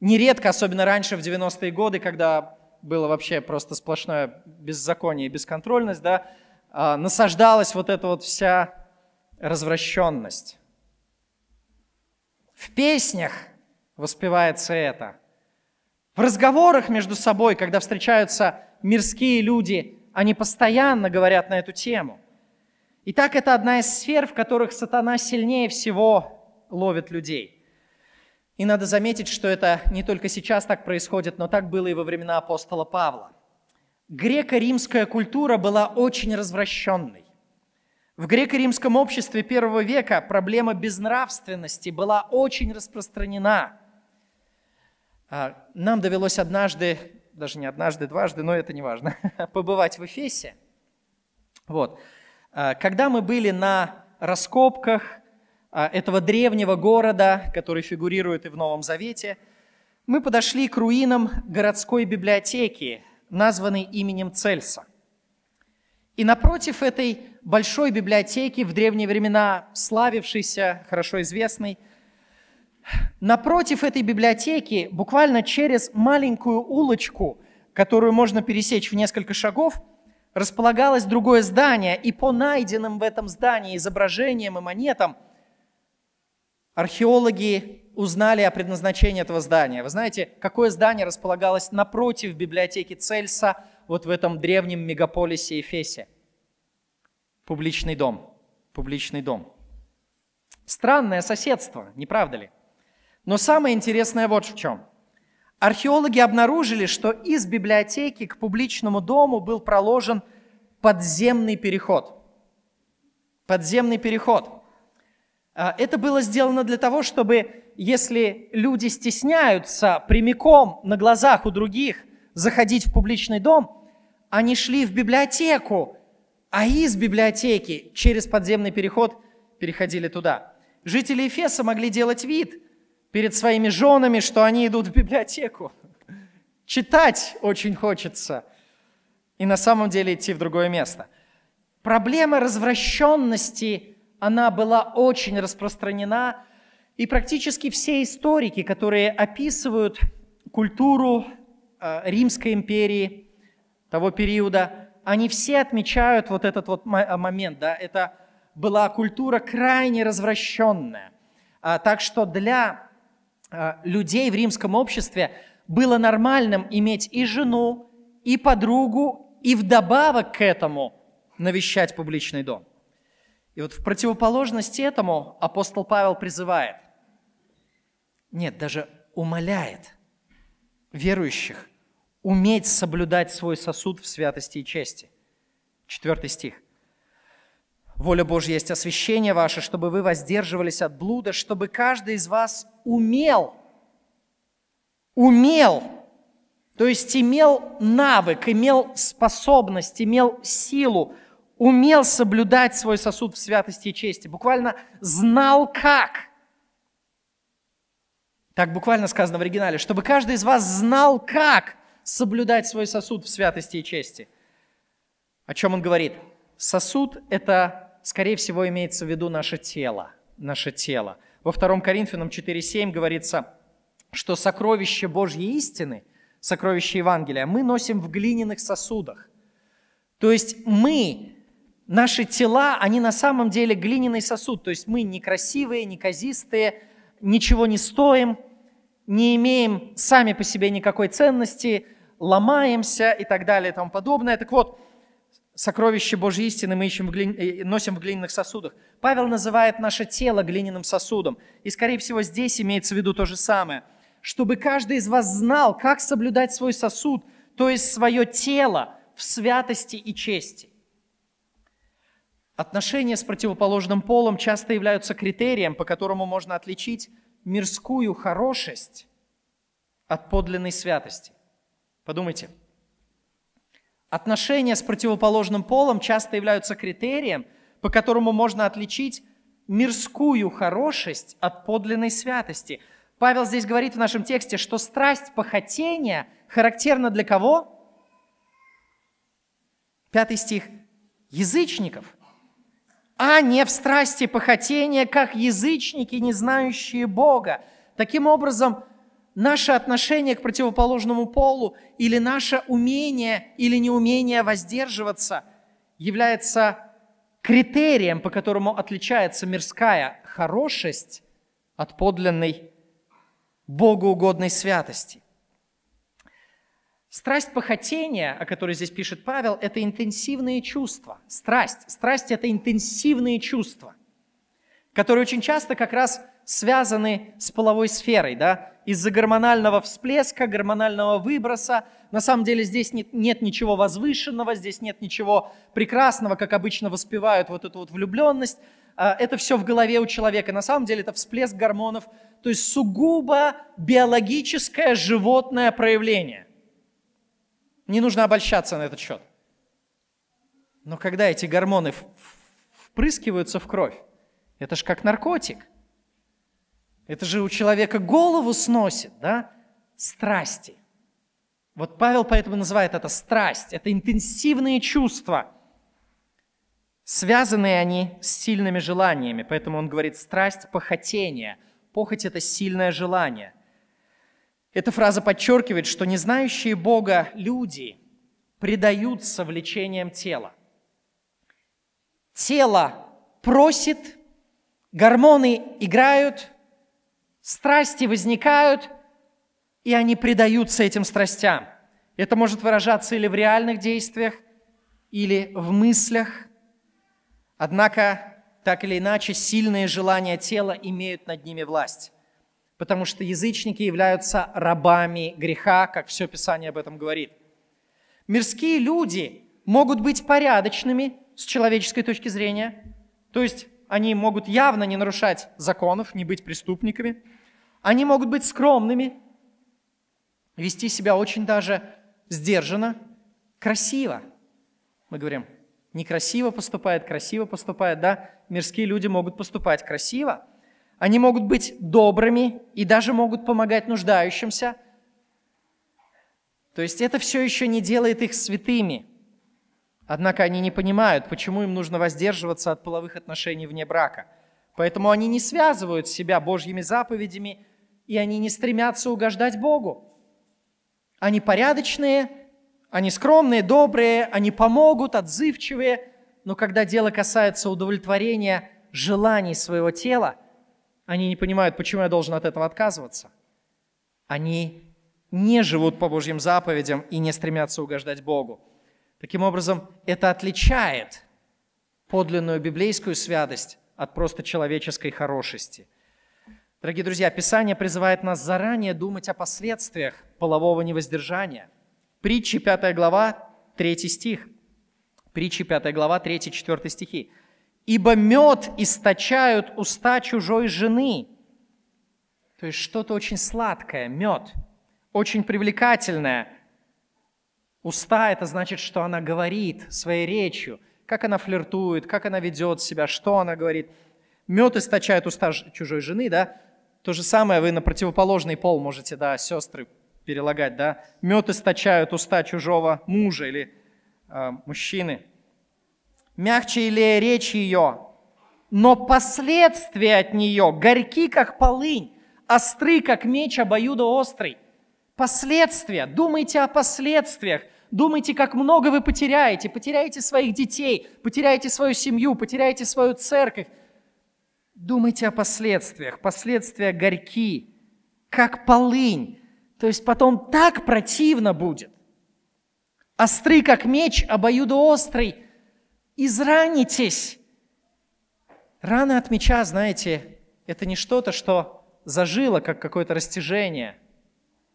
нередко, особенно раньше, в 90-е годы, когда было вообще просто сплошное беззаконие и бесконтрольность, да, а, насаждалась вот эта вот вся развращенность. В песнях воспевается это. В разговорах между собой, когда встречаются мирские люди, они постоянно говорят на эту тему. Итак, это одна из сфер, в которых сатана сильнее всего ловит людей – и надо заметить, что это не только сейчас так происходит, но так было и во времена апостола Павла. Греко-римская культура была очень развращенной. В греко-римском обществе первого века проблема безнравственности была очень распространена. А, нам довелось однажды, даже не однажды, дважды, но это не важно, побывать в Эфесе. Вот. А, когда мы были на раскопках а, этого древнего города, который фигурирует и в Новом Завете, мы подошли к руинам городской библиотеки, названной именем Цельса. И напротив этой большой библиотеки в древние времена, славившейся, хорошо известной. Напротив этой библиотеки, буквально через маленькую улочку, которую можно пересечь в несколько шагов, располагалось другое здание, и по найденным в этом здании изображениям и монетам археологи узнали о предназначении этого здания. Вы знаете, какое здание располагалось напротив библиотеки Цельса, вот в этом древнем мегаполисе Эфесе – публичный дом. Публичный дом. Странное соседство, не правда ли? Но самое интересное вот в чем. Археологи обнаружили, что из библиотеки к публичному дому был проложен подземный переход. Подземный переход. А, это было сделано для того, чтобы если люди стесняются прямиком на глазах у других заходить в публичный дом, они шли в библиотеку, а из библиотеки через подземный переход переходили туда. Жители Эфеса могли делать вид перед своими женами, что они идут в библиотеку. Читать очень хочется. И на самом деле идти в другое место. Проблема развращенности, она была очень распространена. И практически все историки, которые описывают культуру э, Римской империи того периода, они все отмечают вот этот вот а, момент, да, это была культура крайне развращенная. А, так что для а, людей в римском обществе было нормальным иметь и жену, и подругу, и вдобавок к этому навещать публичный дом. И вот в противоположность этому апостол Павел призывает, нет, даже умоляет верующих уметь соблюдать свой сосуд в святости и чести. Четвертый стих. Воля Божья есть освящение ваше, чтобы вы воздерживались от блуда, чтобы каждый из вас умел, умел, то есть имел навык, имел способность, имел силу, умел соблюдать свой сосуд в святости и чести, буквально знал как. Так буквально сказано в оригинале, чтобы каждый из вас знал как – соблюдать свой сосуд в святости и чести. О чем он говорит? Сосуд – это, скорее всего, имеется в виду наше тело. Наше тело. Во 2 Коринфянам 4,7 говорится, что сокровище Божьей истины, сокровище Евангелия, мы носим в глиняных сосудах. То есть мы, наши тела, они на самом деле глиняный сосуд. То есть мы некрасивые, неказистые, ничего не стоим, не имеем сами по себе никакой ценности – ломаемся и так далее и тому подобное. Так вот, сокровище Божьей истины мы ищем в глин... Э, носим в глиняных сосудах. Павел называет наше тело глиняным сосудом. И, скорее всего, здесь имеется в виду то же самое. Чтобы каждый из вас знал, как соблюдать свой сосуд, то есть свое тело в святости и чести. Отношения с противоположным полом часто являются критерием, по которому можно отличить мирскую хорошесть от подлинной святости. Подумайте. Отношения с противоположным полом часто являются критерием, по которому можно отличить мирскую хорошесть от подлинной святости. Павел здесь говорит в нашем тексте, что страсть похотения характерна для кого? Пятый стих. Язычников. А не в страсти похотения, как язычники, не знающие Бога. Таким образом, наше отношение к противоположному полу или наше умение или неумение воздерживаться является критерием, по которому отличается мирская хорошесть от подлинной богоугодной святости. Страсть похотения, о которой здесь пишет Павел, это интенсивные чувства. Страсть. Страсть – это интенсивные чувства, которые очень часто как раз связаны с половой сферой. Да? из-за гормонального всплеска, гормонального выброса. На самом деле здесь нет, нет ничего возвышенного, здесь нет ничего прекрасного, как обычно воспевают вот эту вот влюбленность. А, это все в голове у человека. На самом деле это всплеск гормонов, то есть сугубо биологическое животное проявление. Не нужно обольщаться на этот счет. Но когда эти гормоны впрыскиваются в кровь, это же как наркотик – это же у человека голову сносит, да? Страсти. Вот Павел поэтому называет это страсть. Это интенсивные чувства. Связанные они с сильными желаниями. Поэтому он говорит страсть, похотение. Похоть – это сильное желание. Эта фраза подчеркивает, что не знающие Бога люди предаются влечениям тела. Тело просит, гормоны играют – страсти возникают, и они предаются этим страстям. Это может выражаться или в реальных действиях, или в мыслях. Однако, так или иначе, сильные желания тела имеют над ними власть, потому что язычники являются рабами греха, как все Писание об этом говорит. Мирские люди могут быть порядочными с человеческой точки зрения, то есть они могут явно не нарушать законов, не быть преступниками. Они могут быть скромными, вести себя очень даже сдержанно, красиво. Мы говорим, некрасиво поступает, красиво поступает, да? Мирские люди могут поступать красиво. Они могут быть добрыми и даже могут помогать нуждающимся. То есть это все еще не делает их святыми – Однако они не понимают, почему им нужно воздерживаться от половых отношений вне брака. Поэтому они не связывают себя Божьими заповедями, и они не стремятся угождать Богу. Они порядочные, они скромные, добрые, они помогут, отзывчивые, но когда дело касается удовлетворения желаний своего тела, они не понимают, почему я должен от этого отказываться. Они не живут по Божьим заповедям и не стремятся угождать Богу. Таким образом, это отличает подлинную библейскую святость от просто человеческой хорошести. Дорогие друзья, Писание призывает нас заранее думать о последствиях полового невоздержания. Притчи 5 глава, 3 стих. Притчи 5 глава, 3-4 стихи. «Ибо мед источают уста чужой жены». То есть что-то очень сладкое, мед, очень привлекательное – Уста – это значит, что она говорит своей речью, как она флиртует, как она ведет себя, что она говорит. Мед источает уста чужой жены, да? То же самое вы на противоположный пол можете, да, сестры перелагать, да? Мед источают уста чужого мужа или э, мужчины. Мягче или речь ее, но последствия от нее горьки, как полынь, остры, как меч обоюдоострый – Последствия. Думайте о последствиях. Думайте, как много вы потеряете. Потеряете своих детей, потеряете свою семью, потеряете свою церковь. Думайте о последствиях. Последствия горьки, как полынь. То есть потом так противно будет. Остры, как меч, обоюдоострый. Изранитесь. Рана от меча, знаете, это не что-то, что зажило, как какое-то растяжение –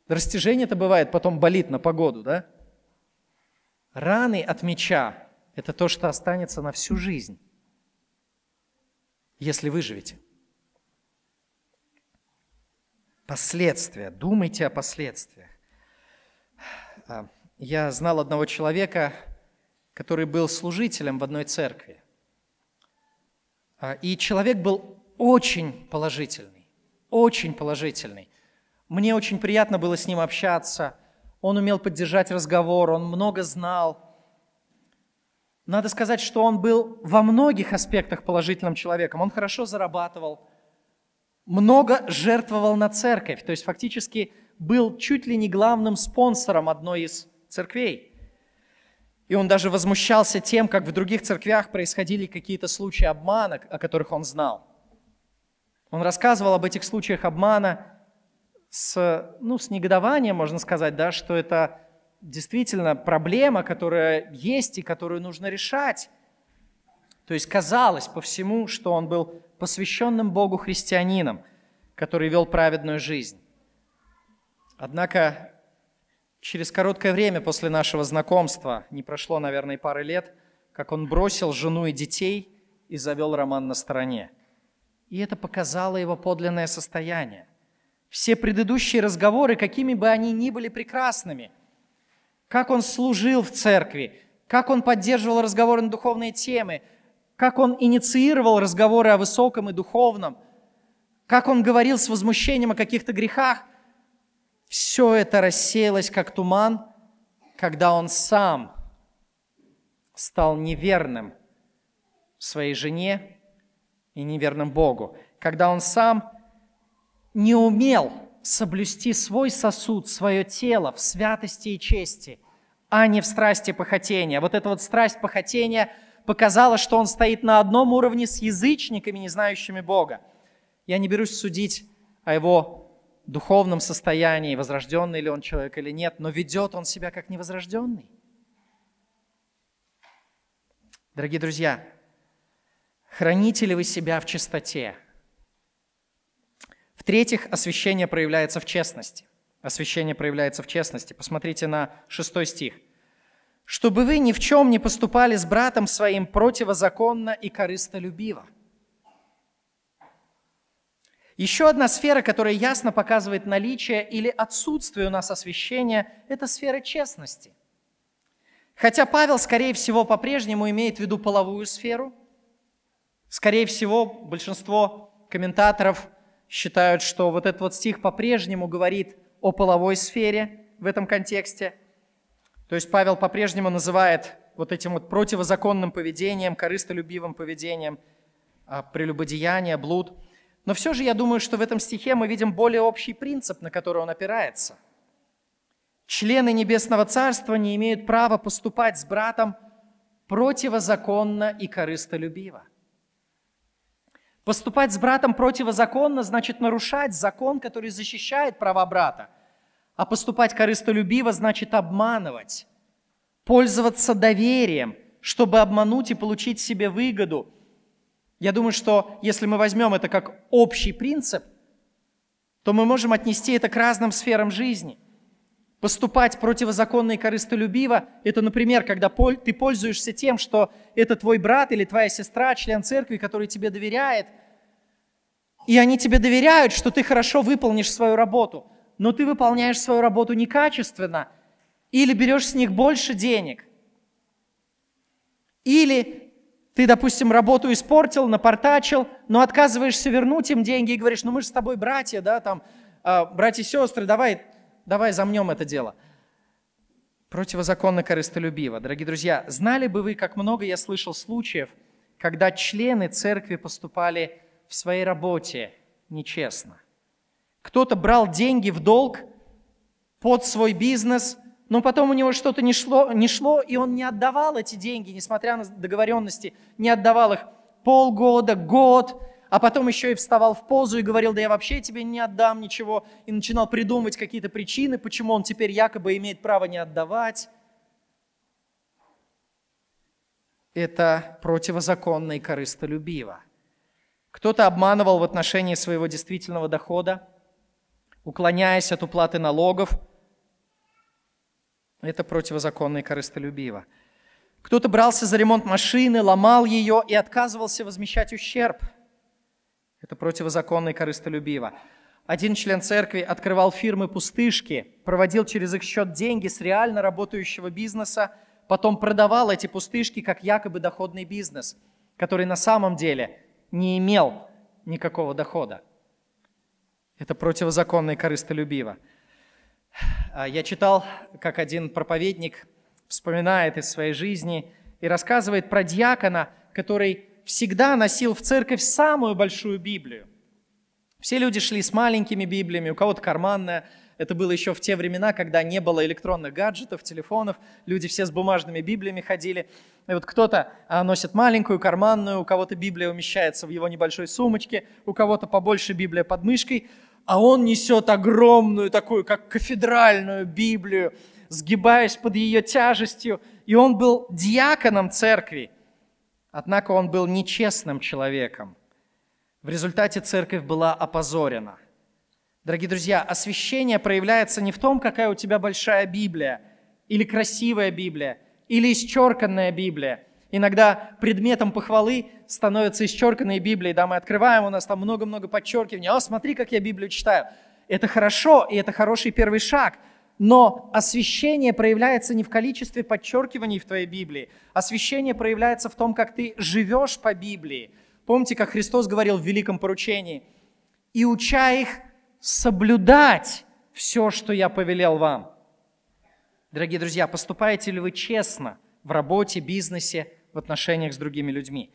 растяжение это бывает, потом болит на погоду, да? Раны от меча – это то, что останется на всю жизнь, если выживете. Последствия. Думайте о последствиях. А, я знал одного человека, который был служителем в одной церкви. А, и человек был очень положительный, очень положительный. Мне очень приятно было с ним общаться. Он умел поддержать разговор, он много знал. Надо сказать, что он был во многих аспектах положительным человеком. Он хорошо зарабатывал, много жертвовал на церковь, то есть фактически был чуть ли не главным спонсором одной из церквей. И он даже возмущался тем, как в других церквях происходили какие-то случаи обмана, о которых он знал. Он рассказывал об этих случаях обмана с, ну, с негодованием, можно сказать, да, что это действительно проблема, которая есть и которую нужно решать. То есть казалось по всему, что он был посвященным Богу христианином, который вел праведную жизнь. Однако через короткое время после нашего знакомства, не прошло, наверное, пары лет, как он бросил жену и детей и завел роман на стороне. И это показало его подлинное состояние – все предыдущие разговоры, какими бы они ни были прекрасными, как он служил в церкви, как он поддерживал разговоры на духовные темы, как он инициировал разговоры о высоком и духовном, как он говорил с возмущением о каких-то грехах, все это рассеялось как туман, когда он сам стал неверным своей жене и неверным Богу, когда он сам не умел соблюсти свой сосуд, свое тело в святости и чести, а не в страсти похотения. Вот эта вот страсть похотения показала, что он стоит на одном уровне с язычниками, не знающими Бога. Я не берусь судить о его духовном состоянии, возрожденный ли он человек или нет, но ведет он себя как невозрожденный. Дорогие друзья, храните ли вы себя в чистоте – в-третьих, освящение проявляется в честности. Освящение проявляется в честности. Посмотрите на шестой стих. «Чтобы вы ни в чем не поступали с братом своим противозаконно и корыстолюбиво». Еще одна сфера, которая ясно показывает наличие или отсутствие у нас освящения, это сфера честности. Хотя Павел, скорее всего, по-прежнему имеет в виду половую сферу, скорее всего, большинство комментаторов – считают, что вот этот вот стих по-прежнему говорит о половой сфере в этом контексте. То есть Павел по-прежнему называет вот этим вот противозаконным поведением, корыстолюбивым поведением, а, прелюбодеяние, блуд. Но все же я думаю, что в этом стихе мы видим более общий принцип, на который он опирается. Члены Небесного Царства не имеют права поступать с братом противозаконно и корыстолюбиво. Поступать с братом противозаконно значит нарушать закон, который защищает права брата. А поступать корыстолюбиво значит обманывать, пользоваться доверием, чтобы обмануть и получить себе выгоду. Я думаю, что если мы возьмем это как общий принцип, то мы можем отнести это к разным сферам жизни – Поступать противозаконно и корыстолюбиво – это, например, когда ты пользуешься тем, что это твой брат или твоя сестра, член церкви, который тебе доверяет, и они тебе доверяют, что ты хорошо выполнишь свою работу, но ты выполняешь свою работу некачественно или берешь с них больше денег, или ты, допустим, работу испортил, напортачил, но отказываешься вернуть им деньги и говоришь, ну мы же с тобой братья, да, там, а, братья и сестры, давай давай замнем это дело. Противозаконно корыстолюбиво. Дорогие друзья, знали бы вы, как много я слышал случаев, когда члены церкви поступали в своей работе нечестно. Кто-то брал деньги в долг под свой бизнес, но потом у него что-то не шло, не шло, и он не отдавал эти деньги, несмотря на договоренности, не отдавал их полгода, год – а потом еще и вставал в позу и говорил, да я вообще тебе не отдам ничего, и начинал придумывать какие-то причины, почему он теперь якобы имеет право не отдавать. Это противозаконно и корыстолюбиво. Кто-то обманывал в отношении своего действительного дохода, уклоняясь от уплаты налогов. Это противозаконно и корыстолюбиво. Кто-то брался за ремонт машины, ломал ее и отказывался возмещать ущерб – это противозаконно и корыстолюбиво. Один член церкви открывал фирмы-пустышки, проводил через их счет деньги с реально работающего бизнеса, потом продавал эти пустышки как якобы доходный бизнес, который на самом деле не имел никакого дохода. Это противозаконно и корыстолюбиво. А, я читал, как один проповедник вспоминает из своей жизни и рассказывает про дьякона, который всегда носил в церковь самую большую Библию. Все люди шли с маленькими Библиями, у кого-то карманная. Это было еще в те времена, когда не было электронных гаджетов, телефонов. Люди все с бумажными Библиями ходили. И вот кто-то а, носит маленькую, карманную, у кого-то Библия умещается в его небольшой сумочке, у кого-то побольше Библия под мышкой, а он несет огромную такую, как кафедральную Библию, сгибаясь под ее тяжестью. И он был диаконом церкви. Однако он был нечестным человеком. В результате церковь была опозорена. Дорогие друзья, освящение проявляется не в том, какая у тебя большая Библия, или красивая Библия, или исчерканная Библия. Иногда предметом похвалы становятся исчерканные Библии. Да, мы открываем, у нас там много-много подчеркиваний. О, смотри, как я Библию читаю. Это хорошо, и это хороший первый шаг – но освящение проявляется не в количестве подчеркиваний в твоей Библии. Освящение проявляется в том, как ты живешь по Библии. Помните, как Христос говорил в Великом поручении? «И уча их соблюдать все, что я повелел вам». Дорогие друзья, поступаете ли вы честно в работе, бизнесе, в отношениях с другими людьми?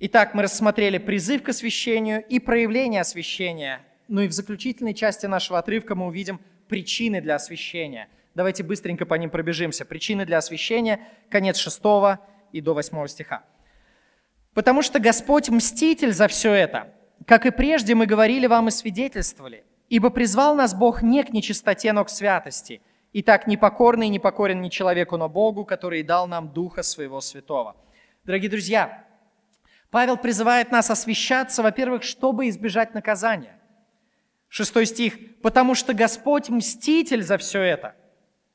Итак, мы рассмотрели призыв к освящению и проявление освящения. Ну и в заключительной части нашего отрывка мы увидим – причины для освящения. Давайте быстренько по ним пробежимся. Причины для освящения, конец 6 и до 8 стиха. «Потому что Господь мститель за все это, как и прежде мы говорили вам и свидетельствовали, ибо призвал нас Бог не к нечистоте, но к святости. И так непокорный не покорен ни человеку, но Богу, который дал нам Духа Своего Святого». Дорогие друзья, Павел призывает нас освещаться, во-первых, чтобы избежать наказания. Шестой стих. «Потому что Господь мститель за все это».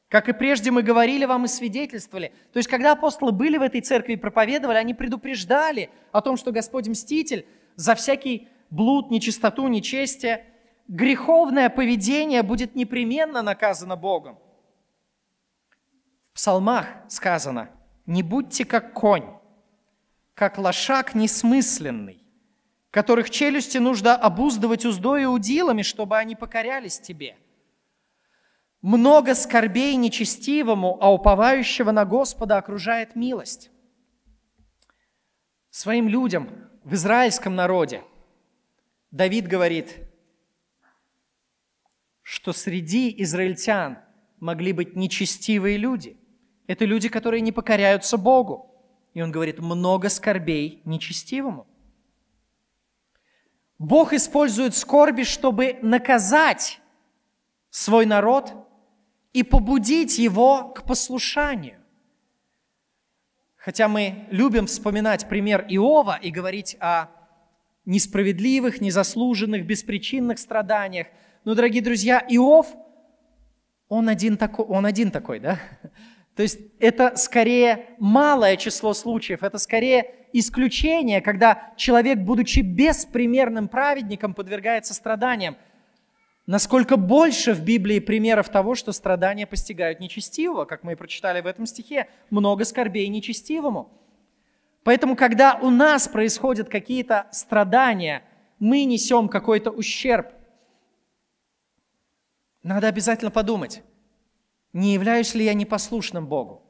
Как и прежде мы говорили вам и свидетельствовали. То есть, когда апостолы были в этой церкви и проповедовали, они предупреждали о том, что Господь мститель за всякий блуд, нечистоту, нечестие. Греховное поведение будет непременно наказано Богом. В псалмах сказано, не будьте как конь, как лошак несмысленный, которых челюсти нужно обуздывать уздой и удилами, чтобы они покорялись тебе. Много скорбей нечестивому, а уповающего на Господа окружает милость. Своим людям в израильском народе Давид говорит, что среди израильтян могли быть нечестивые люди. Это люди, которые не покоряются Богу. И он говорит, много скорбей нечестивому. Бог использует скорби, чтобы наказать свой народ и побудить его к послушанию. Хотя мы любим вспоминать пример Иова и говорить о несправедливых, незаслуженных, беспричинных страданиях. Но, дорогие друзья, Иов, он один такой, он один такой да? То есть это скорее малое число случаев, это скорее исключение, когда человек, будучи беспримерным праведником, подвергается страданиям. Насколько больше в Библии примеров того, что страдания постигают нечестивого, как мы и прочитали в этом стихе, много скорбей нечестивому. Поэтому, когда у нас происходят какие-то страдания, мы несем какой-то ущерб. Надо обязательно подумать, не являюсь ли я непослушным Богу?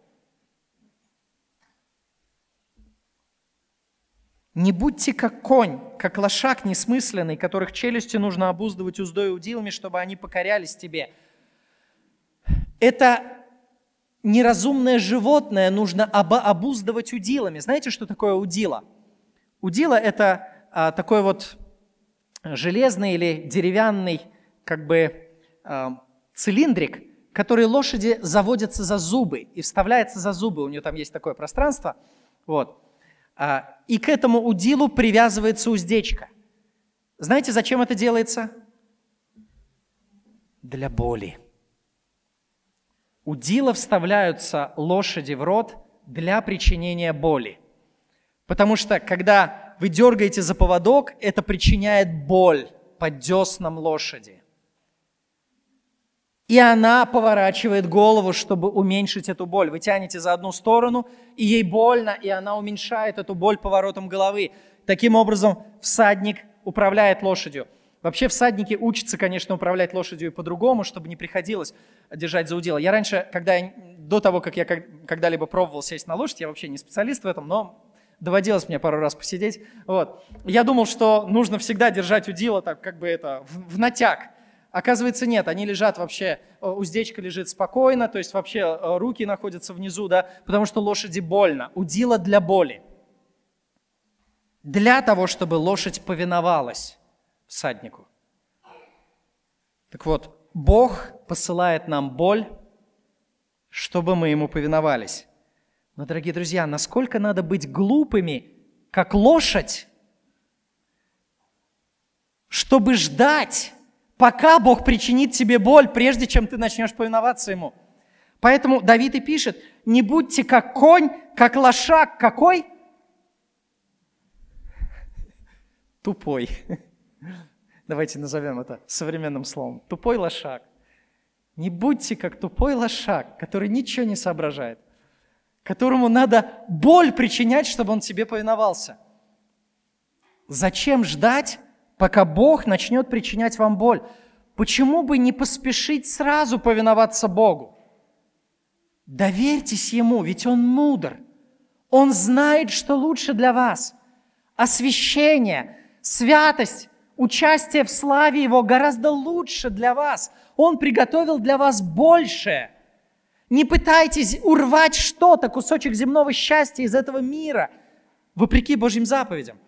Не будьте как конь, как лошак несмысленный, которых челюсти нужно обуздывать уздой и удилами, чтобы они покорялись тебе. Это неразумное животное нужно об- обуздывать удилами. Знаете, что такое удила? Удила – это а, такой вот железный или деревянный как бы а, цилиндрик – которые лошади заводятся за зубы и вставляется за зубы. У нее там есть такое пространство. Вот. А, и к этому удилу привязывается уздечка. Знаете, зачем это делается? Для боли. Удила вставляются лошади в рот для причинения боли. Потому что, когда вы дергаете за поводок, это причиняет боль под деснам лошади и она поворачивает голову, чтобы уменьшить эту боль. Вы тянете за одну сторону, и ей больно, и она уменьшает эту боль поворотом головы. Таким образом, всадник управляет лошадью. Вообще всадники учатся, конечно, управлять лошадью и по-другому, чтобы не приходилось держать за удил. Я раньше, когда я, до того, как я когда-либо пробовал сесть на лошадь, я вообще не специалист в этом, но доводилось мне пару раз посидеть. Вот. Я думал, что нужно всегда держать удила так, как бы это, в, в натяг. Оказывается, нет, они лежат вообще, э, уздечка лежит спокойно, то есть вообще э, руки находятся внизу, да, потому что лошади больно. Удила для боли. Для того, чтобы лошадь повиновалась всаднику. Так вот, Бог посылает нам боль, чтобы мы ему повиновались. Но, дорогие друзья, насколько надо быть глупыми, как лошадь, чтобы ждать, пока Бог причинит тебе боль, прежде чем ты начнешь повиноваться Ему. Поэтому Давид и пишет, не будьте как конь, как лошак, какой? Тупой. Давайте назовем это современным словом. Тупой лошак. Не будьте как тупой лошак, который ничего не соображает, которому надо боль причинять, чтобы он тебе повиновался. Зачем ждать, пока Бог начнет причинять вам боль. Почему бы не поспешить сразу повиноваться Богу? Доверьтесь Ему, ведь Он мудр. Он знает, что лучше для вас. Освящение, святость, участие в славе Его гораздо лучше для вас. Он приготовил для вас большее. Не пытайтесь урвать что-то, кусочек земного счастья из этого мира, вопреки Божьим заповедям –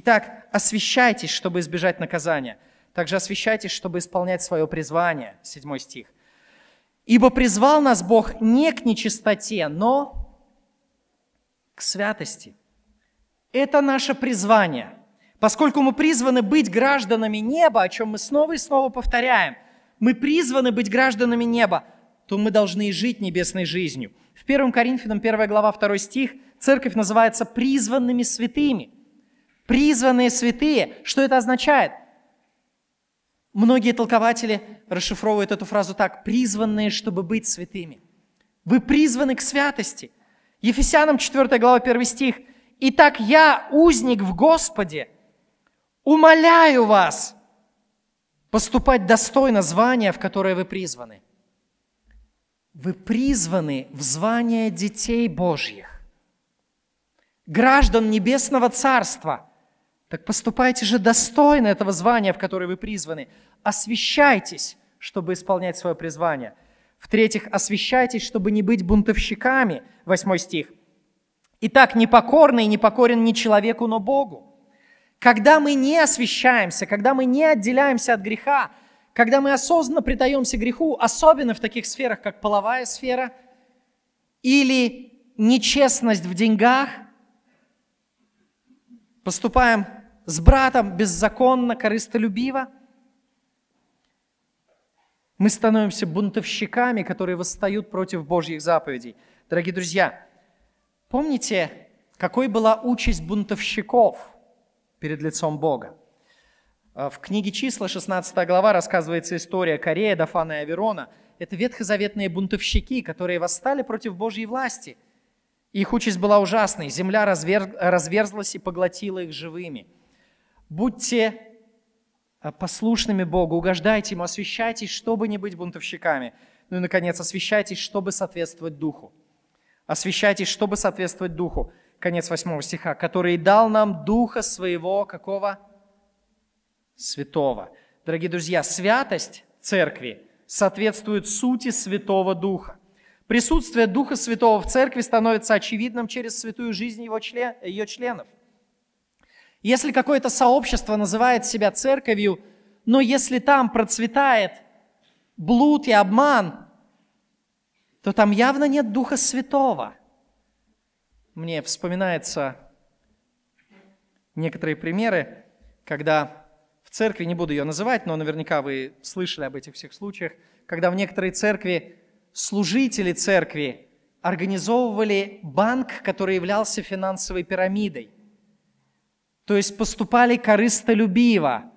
Итак, освещайтесь, чтобы избежать наказания. Также освещайтесь, чтобы исполнять свое призвание. Седьмой стих. Ибо призвал нас Бог не к нечистоте, но к святости. Это наше призвание. Поскольку мы призваны быть гражданами неба, о чем мы снова и снова повторяем, мы призваны быть гражданами неба, то мы должны и жить небесной жизнью. В 1 Коринфянам 1 глава 2 стих церковь называется призванными святыми – призванные святые. Что это означает? Многие толкователи расшифровывают эту фразу так. Призванные, чтобы быть святыми. Вы призваны к святости. Ефесянам 4 глава 1 стих. «Итак я, узник в Господе, умоляю вас поступать достойно звания, в которое вы призваны». Вы призваны в звание детей Божьих, граждан Небесного Царства – так поступайте же достойно этого звания, в которое вы призваны. Освещайтесь, чтобы исполнять свое призвание. В-третьих, освещайтесь, чтобы не быть бунтовщиками. Восьмой стих. Итак, непокорный не покорен не человеку, но Богу. Когда мы не освещаемся, когда мы не отделяемся от греха, когда мы осознанно предаемся греху, особенно в таких сферах, как половая сфера или нечестность в деньгах, поступаем с братом беззаконно, корыстолюбиво, мы становимся бунтовщиками, которые восстают против Божьих заповедей. Дорогие друзья, помните, какой была участь бунтовщиков перед лицом Бога? А, в книге числа 16 глава рассказывается история Корея, Дафана и Аверона. Это ветхозаветные бунтовщики, которые восстали против Божьей власти. Их участь была ужасной. Земля разверзлась и поглотила их живыми – Будьте э, послушными Богу, угождайте Ему, освящайтесь, чтобы не быть бунтовщиками. Ну и, наконец, освящайтесь, чтобы соответствовать Духу. Освящайтесь, чтобы соответствовать Духу. Конец 8 стиха. «Который дал нам Духа Своего, какого? Святого». Дорогие друзья, святость церкви соответствует сути Святого Духа. Присутствие Духа Святого в церкви становится очевидным через святую жизнь его член, ее членов. Если какое-то сообщество называет себя церковью, но если там процветает блуд и обман, то там явно нет Духа Святого. Мне вспоминаются некоторые примеры, когда в церкви, не буду ее называть, но наверняка вы слышали об этих всех случаях, когда в некоторой церкви служители церкви организовывали банк, который являлся финансовой пирамидой. То есть поступали корыстолюбиво.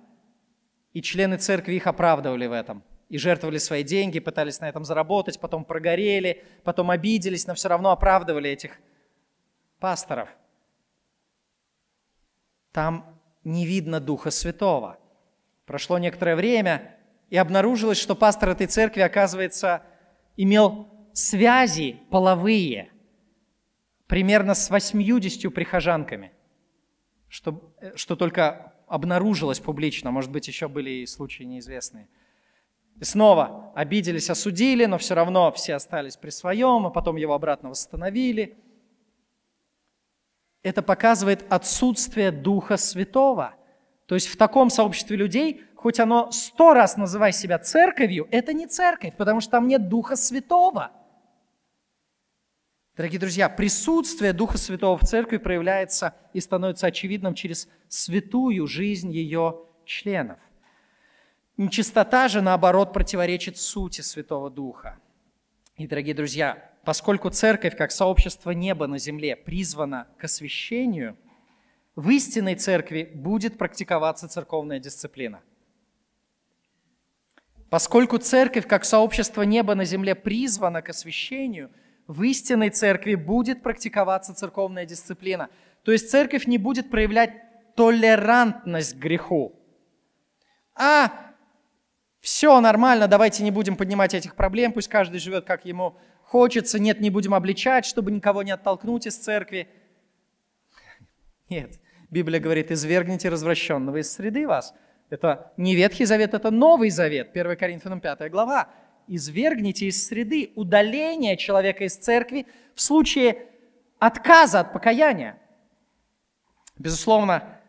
И члены церкви их оправдывали в этом. И жертвовали свои деньги, пытались на этом заработать, потом прогорели, потом обиделись, но все равно оправдывали этих пасторов. Там не видно Духа Святого. Прошло некоторое время, и обнаружилось, что пастор этой церкви, оказывается, имел связи половые примерно с 80 прихожанками – что, э, что только обнаружилось публично, может быть, еще были и случаи неизвестные. И снова обиделись, осудили, но все равно все остались при своем, а потом его обратно восстановили. Это показывает отсутствие Духа Святого. То есть в таком сообществе людей, хоть оно сто раз называй себя церковью, это не церковь, потому что там нет Духа Святого – Дорогие друзья, присутствие Духа Святого в церкви проявляется и становится очевидным через святую жизнь ее членов. Нечистота же, наоборот, противоречит сути Святого Духа. И, дорогие друзья, поскольку церковь, как сообщество неба на земле, призвана к освящению, в истинной церкви будет практиковаться церковная дисциплина. Поскольку церковь, как сообщество неба на земле, призвана к освящению – в истинной церкви будет практиковаться церковная дисциплина. То есть церковь не будет проявлять толерантность к греху. А все нормально, давайте не будем поднимать этих проблем, пусть каждый живет, как ему хочется, нет, не будем обличать, чтобы никого не оттолкнуть из церкви. Нет, Библия говорит, извергните развращенного из среды вас. Это не Ветхий Завет, это Новый Завет, 1 Коринфянам 5 глава извергните из среды удаление человека из церкви в случае отказа от покаяния. Безусловно,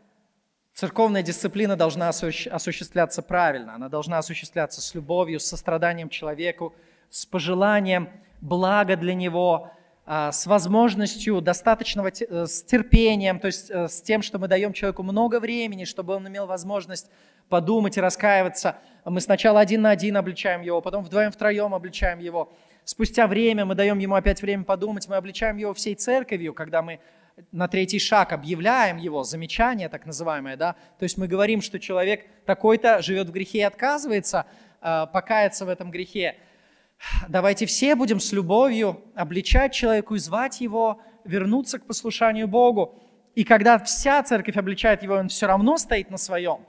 церковная дисциплина должна осуществляться правильно, она должна осуществляться с любовью, с состраданием человеку, с пожеланием блага для него – а, с возможностью достаточного, э, с терпением, то есть э, с тем, что мы даем человеку много времени, чтобы он имел возможность подумать и раскаиваться. Мы сначала один на один обличаем его, потом вдвоем-втроем обличаем его. Спустя время мы даем ему опять время подумать, мы обличаем его всей церковью, когда мы на третий шаг объявляем его, замечание так называемое, да, то есть мы говорим, что человек такой-то живет в грехе и отказывается э, покаяться в этом грехе, Давайте все будем с любовью обличать человеку и звать его вернуться к послушанию Богу. И когда вся церковь обличает его, он все равно стоит на своем,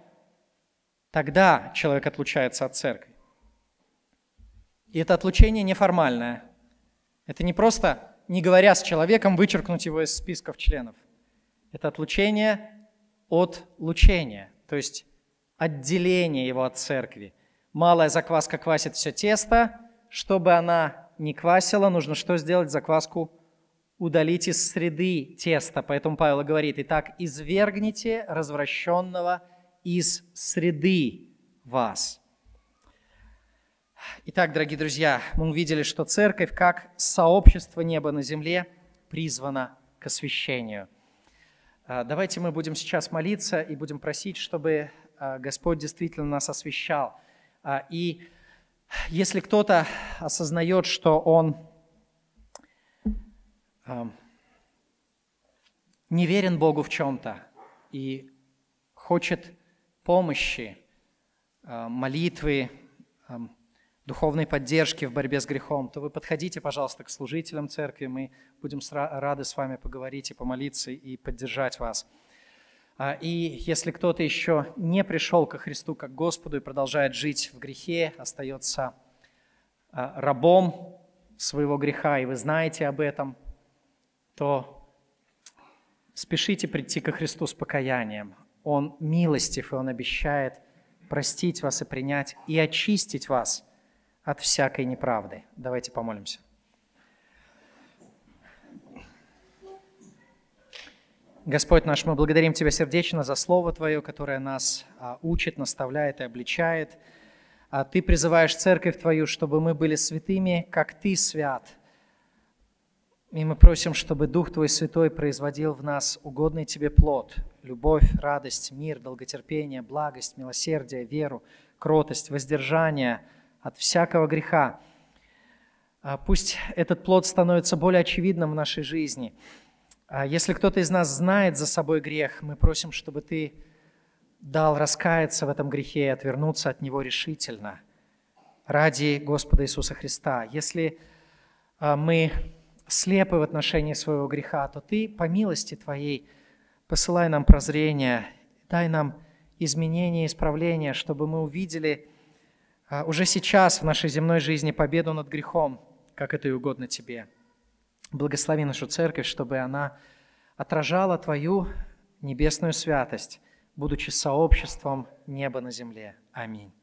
тогда человек отлучается от церкви. И это отлучение неформальное. Это не просто, не говоря с человеком, вычеркнуть его из списков членов. Это отлучение от лучения, то есть отделение его от церкви. Малая закваска квасит все тесто – чтобы она не квасила, нужно что сделать? Закваску удалить из среды теста. Поэтому Павел говорит, итак, извергните развращенного из среды вас. Итак, дорогие друзья, мы увидели, что церковь, как сообщество неба на земле, призвана к освящению. А, давайте мы будем сейчас молиться и будем просить, чтобы а, Господь действительно нас освящал. А, и если кто-то осознает, что он эм, не верен Богу в чем-то и хочет помощи, э, молитвы, эм, духовной поддержки в борьбе с грехом, то вы подходите, пожалуйста, к служителям церкви. Мы будем рады с вами поговорить и помолиться и поддержать вас. А, и если кто-то еще не пришел ко Христу как Господу и продолжает жить в грехе, остается а, рабом своего греха, и вы знаете об этом, то спешите прийти ко Христу с покаянием. Он милостив, и Он обещает простить вас и принять, и очистить вас от всякой неправды. Давайте помолимся. Господь наш, мы благодарим Тебя сердечно за Слово Твое, которое нас а, учит, наставляет и обличает. А, Ты призываешь Церковь Твою, чтобы мы были святыми, как Ты свят. И мы просим, чтобы Дух Твой Святой производил в нас угодный Тебе плод, любовь, радость, мир, долготерпение, благость, милосердие, веру, кротость, воздержание от всякого греха. А, пусть этот плод становится более очевидным в нашей жизни – а если кто-то из нас знает за собой грех, мы просим, чтобы ты дал раскаяться в этом грехе и отвернуться от него решительно ради Господа Иисуса Христа. Если а, мы слепы в отношении своего греха, то ты по милости твоей посылай нам прозрение, дай нам изменение, исправление, чтобы мы увидели а, уже сейчас в нашей земной жизни победу над грехом, как это и угодно тебе. Благослови нашу церковь, чтобы она отражало Твою небесную святость, будучи сообществом неба на земле. Аминь.